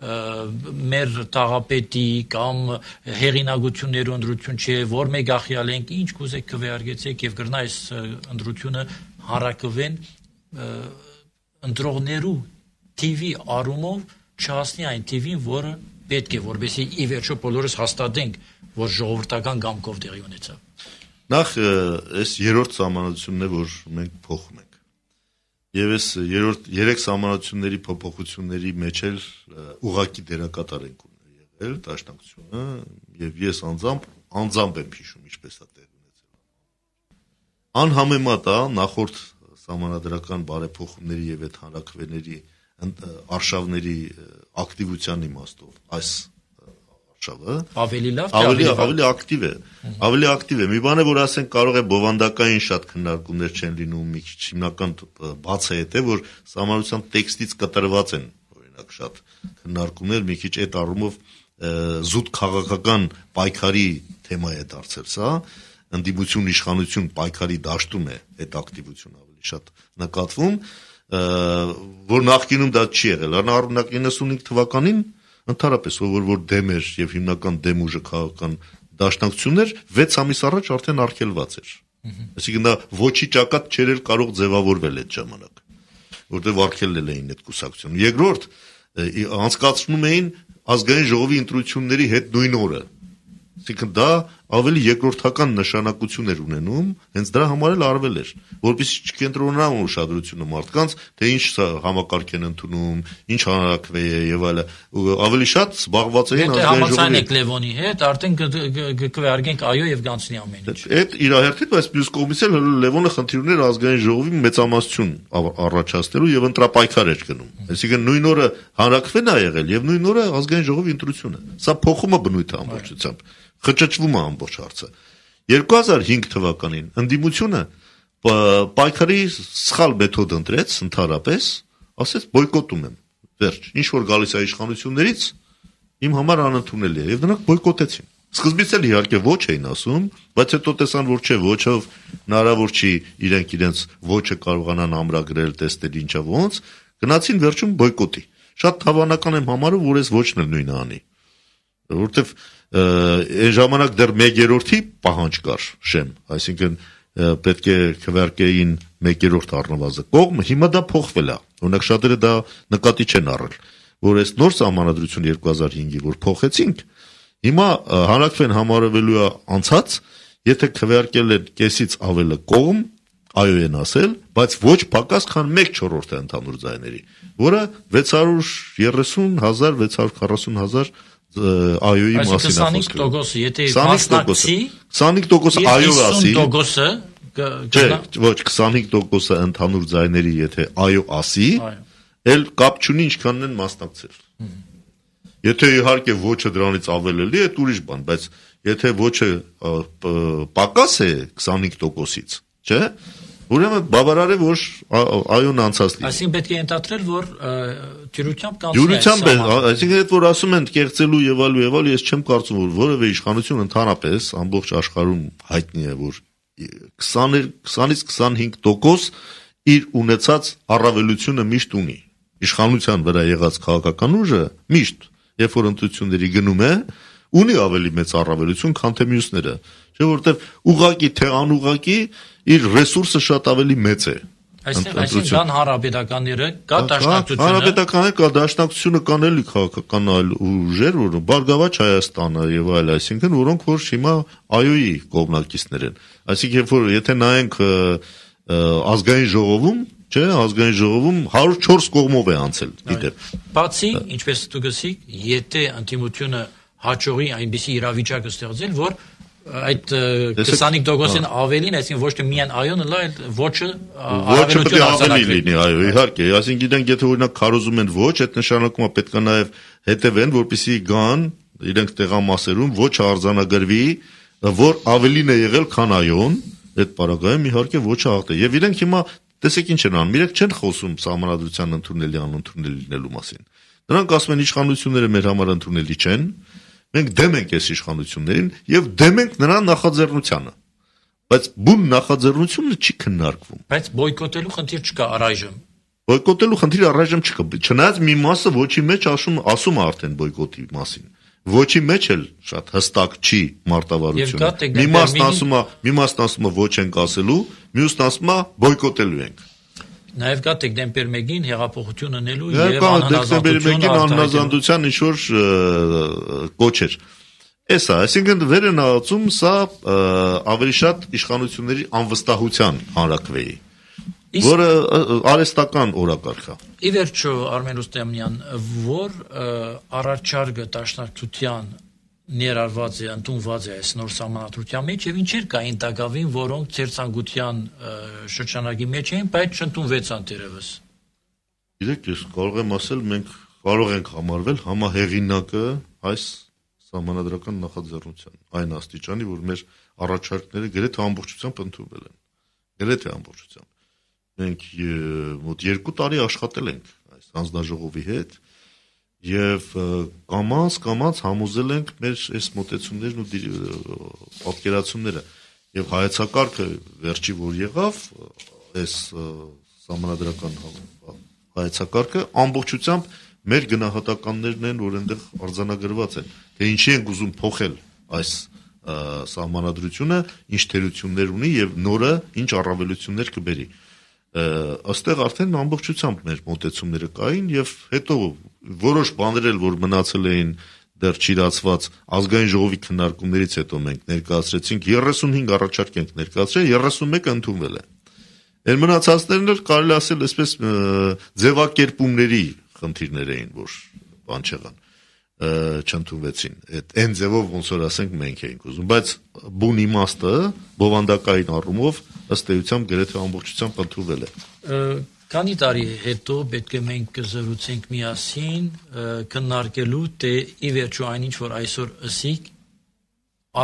մեր տաղապետի կամ հերինագությունների ընդրություն չէ, որ մեգախյալ ենք, ինչ կուզեք կվերարգեցեք եւ գրնա այս ընդրությունը հարակվեն ընտրողներու TV առումով չհասնի այն TV-ին, որը պետք է, որովհետեւ ի վերջո բոլորս հաստատենք, որ ժողովրդական կամքով տեղի ունեցավ։ Նախ այս երրորդ ճամանությունն է, որ մենք փոխում ենք Եվ ես երրորդ երեք համանացությունների փոփոխությունների մեջ էլ ուղակի դերակատար ենք եղել դաշնակցությունը եւ ես անձամբ անձամբ եմ հիշում ինչպես է տեղ ունեցել։ Անհամեմատ է նախորդ համանadrական բարեփոխումների եւ այդ հանրակրվեների արշավների ակտիվության իմաստով այս շավը ավելի լավ չէ ավելի ավելի ակտիվ է ավելի ակտիվ է մի բան է որ ասեն կարող է բովանդակային շատ քննարկումներ չեն լինում մի քիչ հիմնական բացը է թե որ համարության տեքստից կտրված են օրինակ շատ քննարկումներ մի քիչ այդ առումով զուտ քաղաքական պայքարի թեմա է դարձել սա ընդդիմություն իշխանություն պայքարի դաշտում է այդ ակտիվությունը ավելի շատ նկատվում որ նախկինում դա չի եղել 1995 թվականին ընդհանրապես ով որ որ դեմ էր եւ հիմնական դեմ ուժը քաղաքական դաշնակցություններ 6 ամիս առաջ արդեն արգելված էր։ Այսինքն նա ոչի ճակատ չեր կարող ձևավորվել այդ ժամանակ, որտեղ արգելել էին այդ կուսակցությունը։ Երկրորդ անցկացնում էին ազգային ժողովի ընտրությունների հետ նույն օրը։ Այսինքն դա ավելի երկրորդական նշանակություն էր ունենում, հենց դրա համար էլ արվել էր, որովհետեւ չկենտրոնանա ուշադրությունը մարդկանց, թե ինչ համակարգ են ընդունում, ինչ հանրակրվե է եւ այլը, ավելի շատ զբաղված էին ազգային ժողովի։ Եթե համաձայնեք Լևոնի հետ, արդեն կվերարգենք այո եւ գանցնի ամեն ինչ։ Այդ իր հերթին, բայց մյուս կողմից էլ Լևոնը խնդիրներ ազգային ժողովի մեծամասնություն առաջացնելու եւ ընտրապայքար էր գնում։ Այսինքն նույն օրը հանրակրվեն ա եղել եւ նույն օրը ազգային ժողովի ընտրությունը։ Սա փոխումը բնույթը ամբողջությամբ խճճվում է ամբողջ հարցը 2005 թվականին ընդդիմությունը պայքարի սխալ մեթոդ ընտրեց ընդհանրապես ասեց բոյկոտում եմ վերջ ինչ որ գալիս է իշխանություններից իմ համար անընդունելի է եւ նրանք բոյկոտեցին Սկզբից էլ իհարկե ոչ էին ասում, բայց հետո տեսան, որ չէ, ոչով հնարավոր չի իրենք իրենց ոչը կարողանան ամրագրել, տեսնել ինչա ոնց, գնացին վերջում բոյկոտի։ Շատ հավանական եմ համարում, որ այս ոչն էլ նույնը անի որովհետև այն ժամանակ դեռ 1/3-ի պահանջ կար շեմ, այսինքն պետք է քվերկեին 1/3 առնվազն կողմը, հիմա դա փոխվել է։ Օրինակ շատերը դա նկատի չեն առել, որ այս նոր համանadrություն 2005-ի, որ փոխեցինք, հիմա հանրակրեն համարվելու է անցած, եթե քվերկել են կեսից ավելը կողմ, այո են ասել, բայց ոչ պակաս քան 1/4-ը ընդհանուր ձայների, որը 630 000, 640 000 այոյի մասին է խոսքը։ Այսինքն 25%-ը, եթե 25%-ը այո ասի, 50%-ը Չէ, ոչ 25%-ը ընդհանուր ձայների եթե այո ասի, այլ կապ չունի ինչքանն են մասնակցել։ Եթե իհարկե ոչը դրանից ավել էլի, այդ ուրիշ բան, բայց եթե ոչը պակաս է 25%-ից, չէ՞, Ուրեմն բավարար է որ այոն անցած լինի։ Այսինքն պետք է ենթադրել որ դյուրությամբ կանցնի։ Դյուրությամբ, այսինքն այդ որ ասում են կերծելու եւ այլ եւ այլ, ես չեմ կարծում որ որևէ իշխանություն ընդհանրապես ամբողջ աշխարհում հայտնի է որ 20 20-ից 25% իր ունեցած առավելությունը միշտ ունի։ Իշխանության վրա եղած քաղաքական ուժը միշտ երբ որ ընտրությունների գնում է, ունի ավելի մեծ առավելություն, քան թե մյուսները, չէ՞ որովհետև ուղակի թե անուղակի իր ռեսուրսը շատ ավելի մեծ է։ Այստեղ այսինքն կան հարաբերականները, հա, կա դաշնակցությունը։ Հարաբերականները կա դաշնակցությունը կան էլի քաղաքական այլ ուժեր, որ Բարգավաճ Հայաստանը եւ այլ, այսինքն որոնք որ հիմա ԱՅՈ-ի կողմնակիցներ են։ Այսինքն երբ որ եթե նայենք ազգային ժողովում չէ ազգային ժողովում 104 կողմով է անցել դիտեմ բացի ինչպես դու գսի եթե ընդդիմությունը հաջողի այնպիսի իրավիճակ ստեղծել, որ այդ 25%-ին ավելին, այսինքն ոչ թե միայն այոնը, այլ ոչը ավելի պետք է ավելի լինի, այո, իհարկե։ Այսինքն գիտենք, եթե օրինակ քարոզում են ոչ, այդ նշանակումը պետք է նաև հետևեն, որպիսի գան իրենք տեղամասերում ոչ արձանագրվի, որ ավելին է եղել, քան այոն, այդ պարագայում իհարկե ոչ աղտ է։ Եվ իրենք հիմա տեսեք ինչ են անում, իրենք չեն խոսում համանդրության ընդունելի անընդունելի լինելու մասին։ Նրանք ասում են իշխանությունները մեր համար ընդունելի չեն, Մենք դեմ ենք այս իշխանություններին եւ դեմ ենք նրա նախաձեռնությանը բայց բուն նախաձեռնությունը չի քննարկվում։ Բայց բոյկոտելու խնդիր չկա առայժմ։ Բոյկոտելու խնդիր առայժմ չկա։ Չնայած մի մասը ոչի մեջ ասում ասում արդեն բոյկոտի մասին։ Ոչի մեջ էլ շատ հստակ չի մարտավարությունը։ Մի մասն ասում է, մի մասն ասում է ոչ ենք ասելու, մյուսն ասում է բոյկոտելու ենք։ Նաև կա դեկտեմբեր 1-ին հեղափոխություն ունելու եւ անհանազանդություն դեկտեմբեր 1-ին անհանազանդության ինչ որ կոչեր։ Էսա, այսինքն վերնացում սա ավելի շատ իշխանությունների անվստահության հանրակրվեի որը արեստական օրակարգ է։ Ի վերջո Արմեն Ռուստեմյան, որ առաջարկը տաշնակցության ներառված է, ընդունված է այս նոր համանատրության մեջ եւ ինչեր կային տակավին, որոնք ծերցանգության շրջանագի մեջ էին, բայց չընդունվեցան դերևս։ Գիտեք, ես կարող եմ ասել, մենք կարող ենք համարվել համահեղինակը այս համանadrական նախաձեռնության այն աստիճանի, որ մեր առաջարկները գրեթե ամբողջությամբ ընդունվել են։ Գրեթե ամբողջությամբ։ Մենք մոտ 2 տարի աշխատել ենք այս հանձնաժողովի հետ, և, Եվ կամած կամած համոզել ենք մեր այս մտեցումներն ու պատկերացումները։ Եվ հայեցակարգը վերջի որ եղավ այս համանդրական հա, հայեցակարգը ամբողջությամբ մեր գնահատականներն են, որ այնտեղ արձանագրված են։ Թե ինչի ենք ուզում փոխել այս համանդրությունը, ինչ թերություններ ունի եւ նորը ինչ առավելություններ կբերի այստեղ արդեն ամբողջությամբ մեր մտեցումները կային եւ հետո որոշ բաներ էլ որ մնացել էին դեռ ճիրացված ազգային ժողովի քննարկումներից հետո մենք ներկայացրեցինք 35 առաջարկ ենք ներկայացրել 31-ը ընդունվել է այն մնացածներն էլ կարելի ասել այսպես ձևակերպումների խնդիրներ էին որ բան չեղան չընդունվեցին այդ այն ձևով ոնց որ ասենք մենք էինք ուզում բայց բուն իմաստը բովանդակային առումով ըստ էությամբ գրեթե ամբողջությամբ ընդունվել է Քանի տարի հետո պետք է մենք կզրուցենք միասին քննարկելու թե ի վերջո այնինչ որ այսօր ըսիկ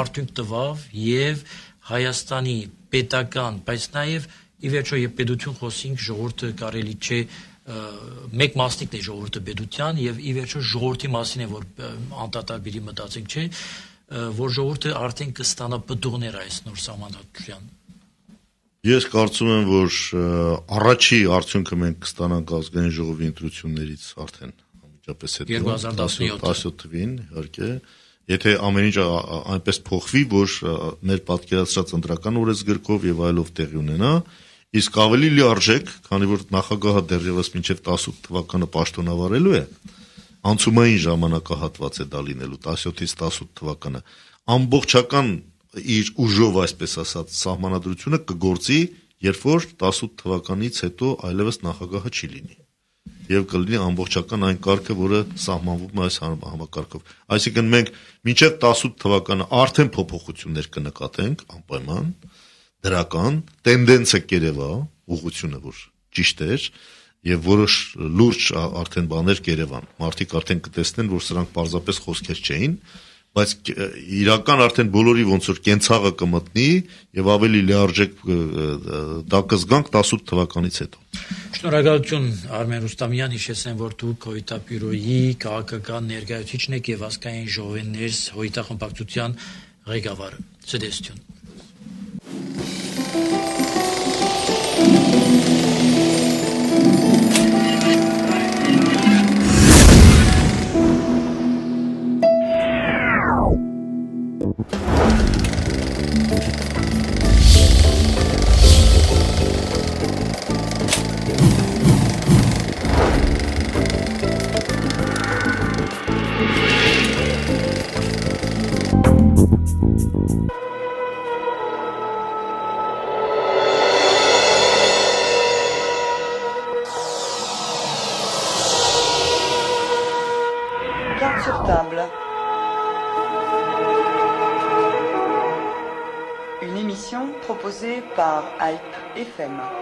արդյունք տվավ եւ Հայաստանի պետական, բայց նաեւ ի վերջո եւ պետություն խոսինք ժողովուրդը կարելի չէ մեկ մասնիկն է ժողովուրդը պետության եւ ի վերջո ժողովրդի մասին է որ անտատարբերի մտածենք չէ որ ժողովուրդը արդեն կստանա բդուղներ այս նոր համանդրության Ես կարծում եմ, որ առաջի արդյունքը մենք կստանանք ազգային ժողովի ընտրություններից արդեն ամիջապես հետո 2017 թվին, իհարկե, եթե ամեն ինչ այնպես փոխվի, որ մեր պատկերացրած ընտրական օրենսգրքով եւ այլով տեղի ունենա, իսկ ավելի լիարժեք, քանի որ նախագահը դեռևս մինչեւ 18 թվականը պաշտոնավարելու է, անցումային ժամանակահատված է դա լինելու 17-ից 18 թվականը, ամբողջական իր ուժով, այսպես ասած, սահմանադրությունը կգործի, երբ որ 18 թվականից հետո այլևս նախագահը չի լինի եւ կլինի ամբողջական այն կարգը, որը սահմանվում է այս համակարգով։ Այսինքն մենք մինչեւ 18 թվականը արդեն փոփոխություններ կնկատենք անպայման դրական տենդենսը կերևա, ուղղությունը որ ճիշտ է եւ որոշ լուրջ արդեն բաներ կերևան։ Մարդիկ արդեն կտեսնեն, որ սրանք պարզապես խոսքեր չէին, բայց իրական արդեն բոլորի ոնց որ կենցաղը կմտնի եւ ավելի լիարժեք դա կզգանք 18 թվականից հետո։ Շնորհակալություն Արմեն Ռուստամյան, հիշեցնեմ, որ դուք Հոյտապյուրոյի քաղաքական ներկայացուցիչն եք եւ ազգային ժողովներս Հոյտախմբակցության ղեկավարը։ Ցեդեստյուն։ Thank you. Thank you FM.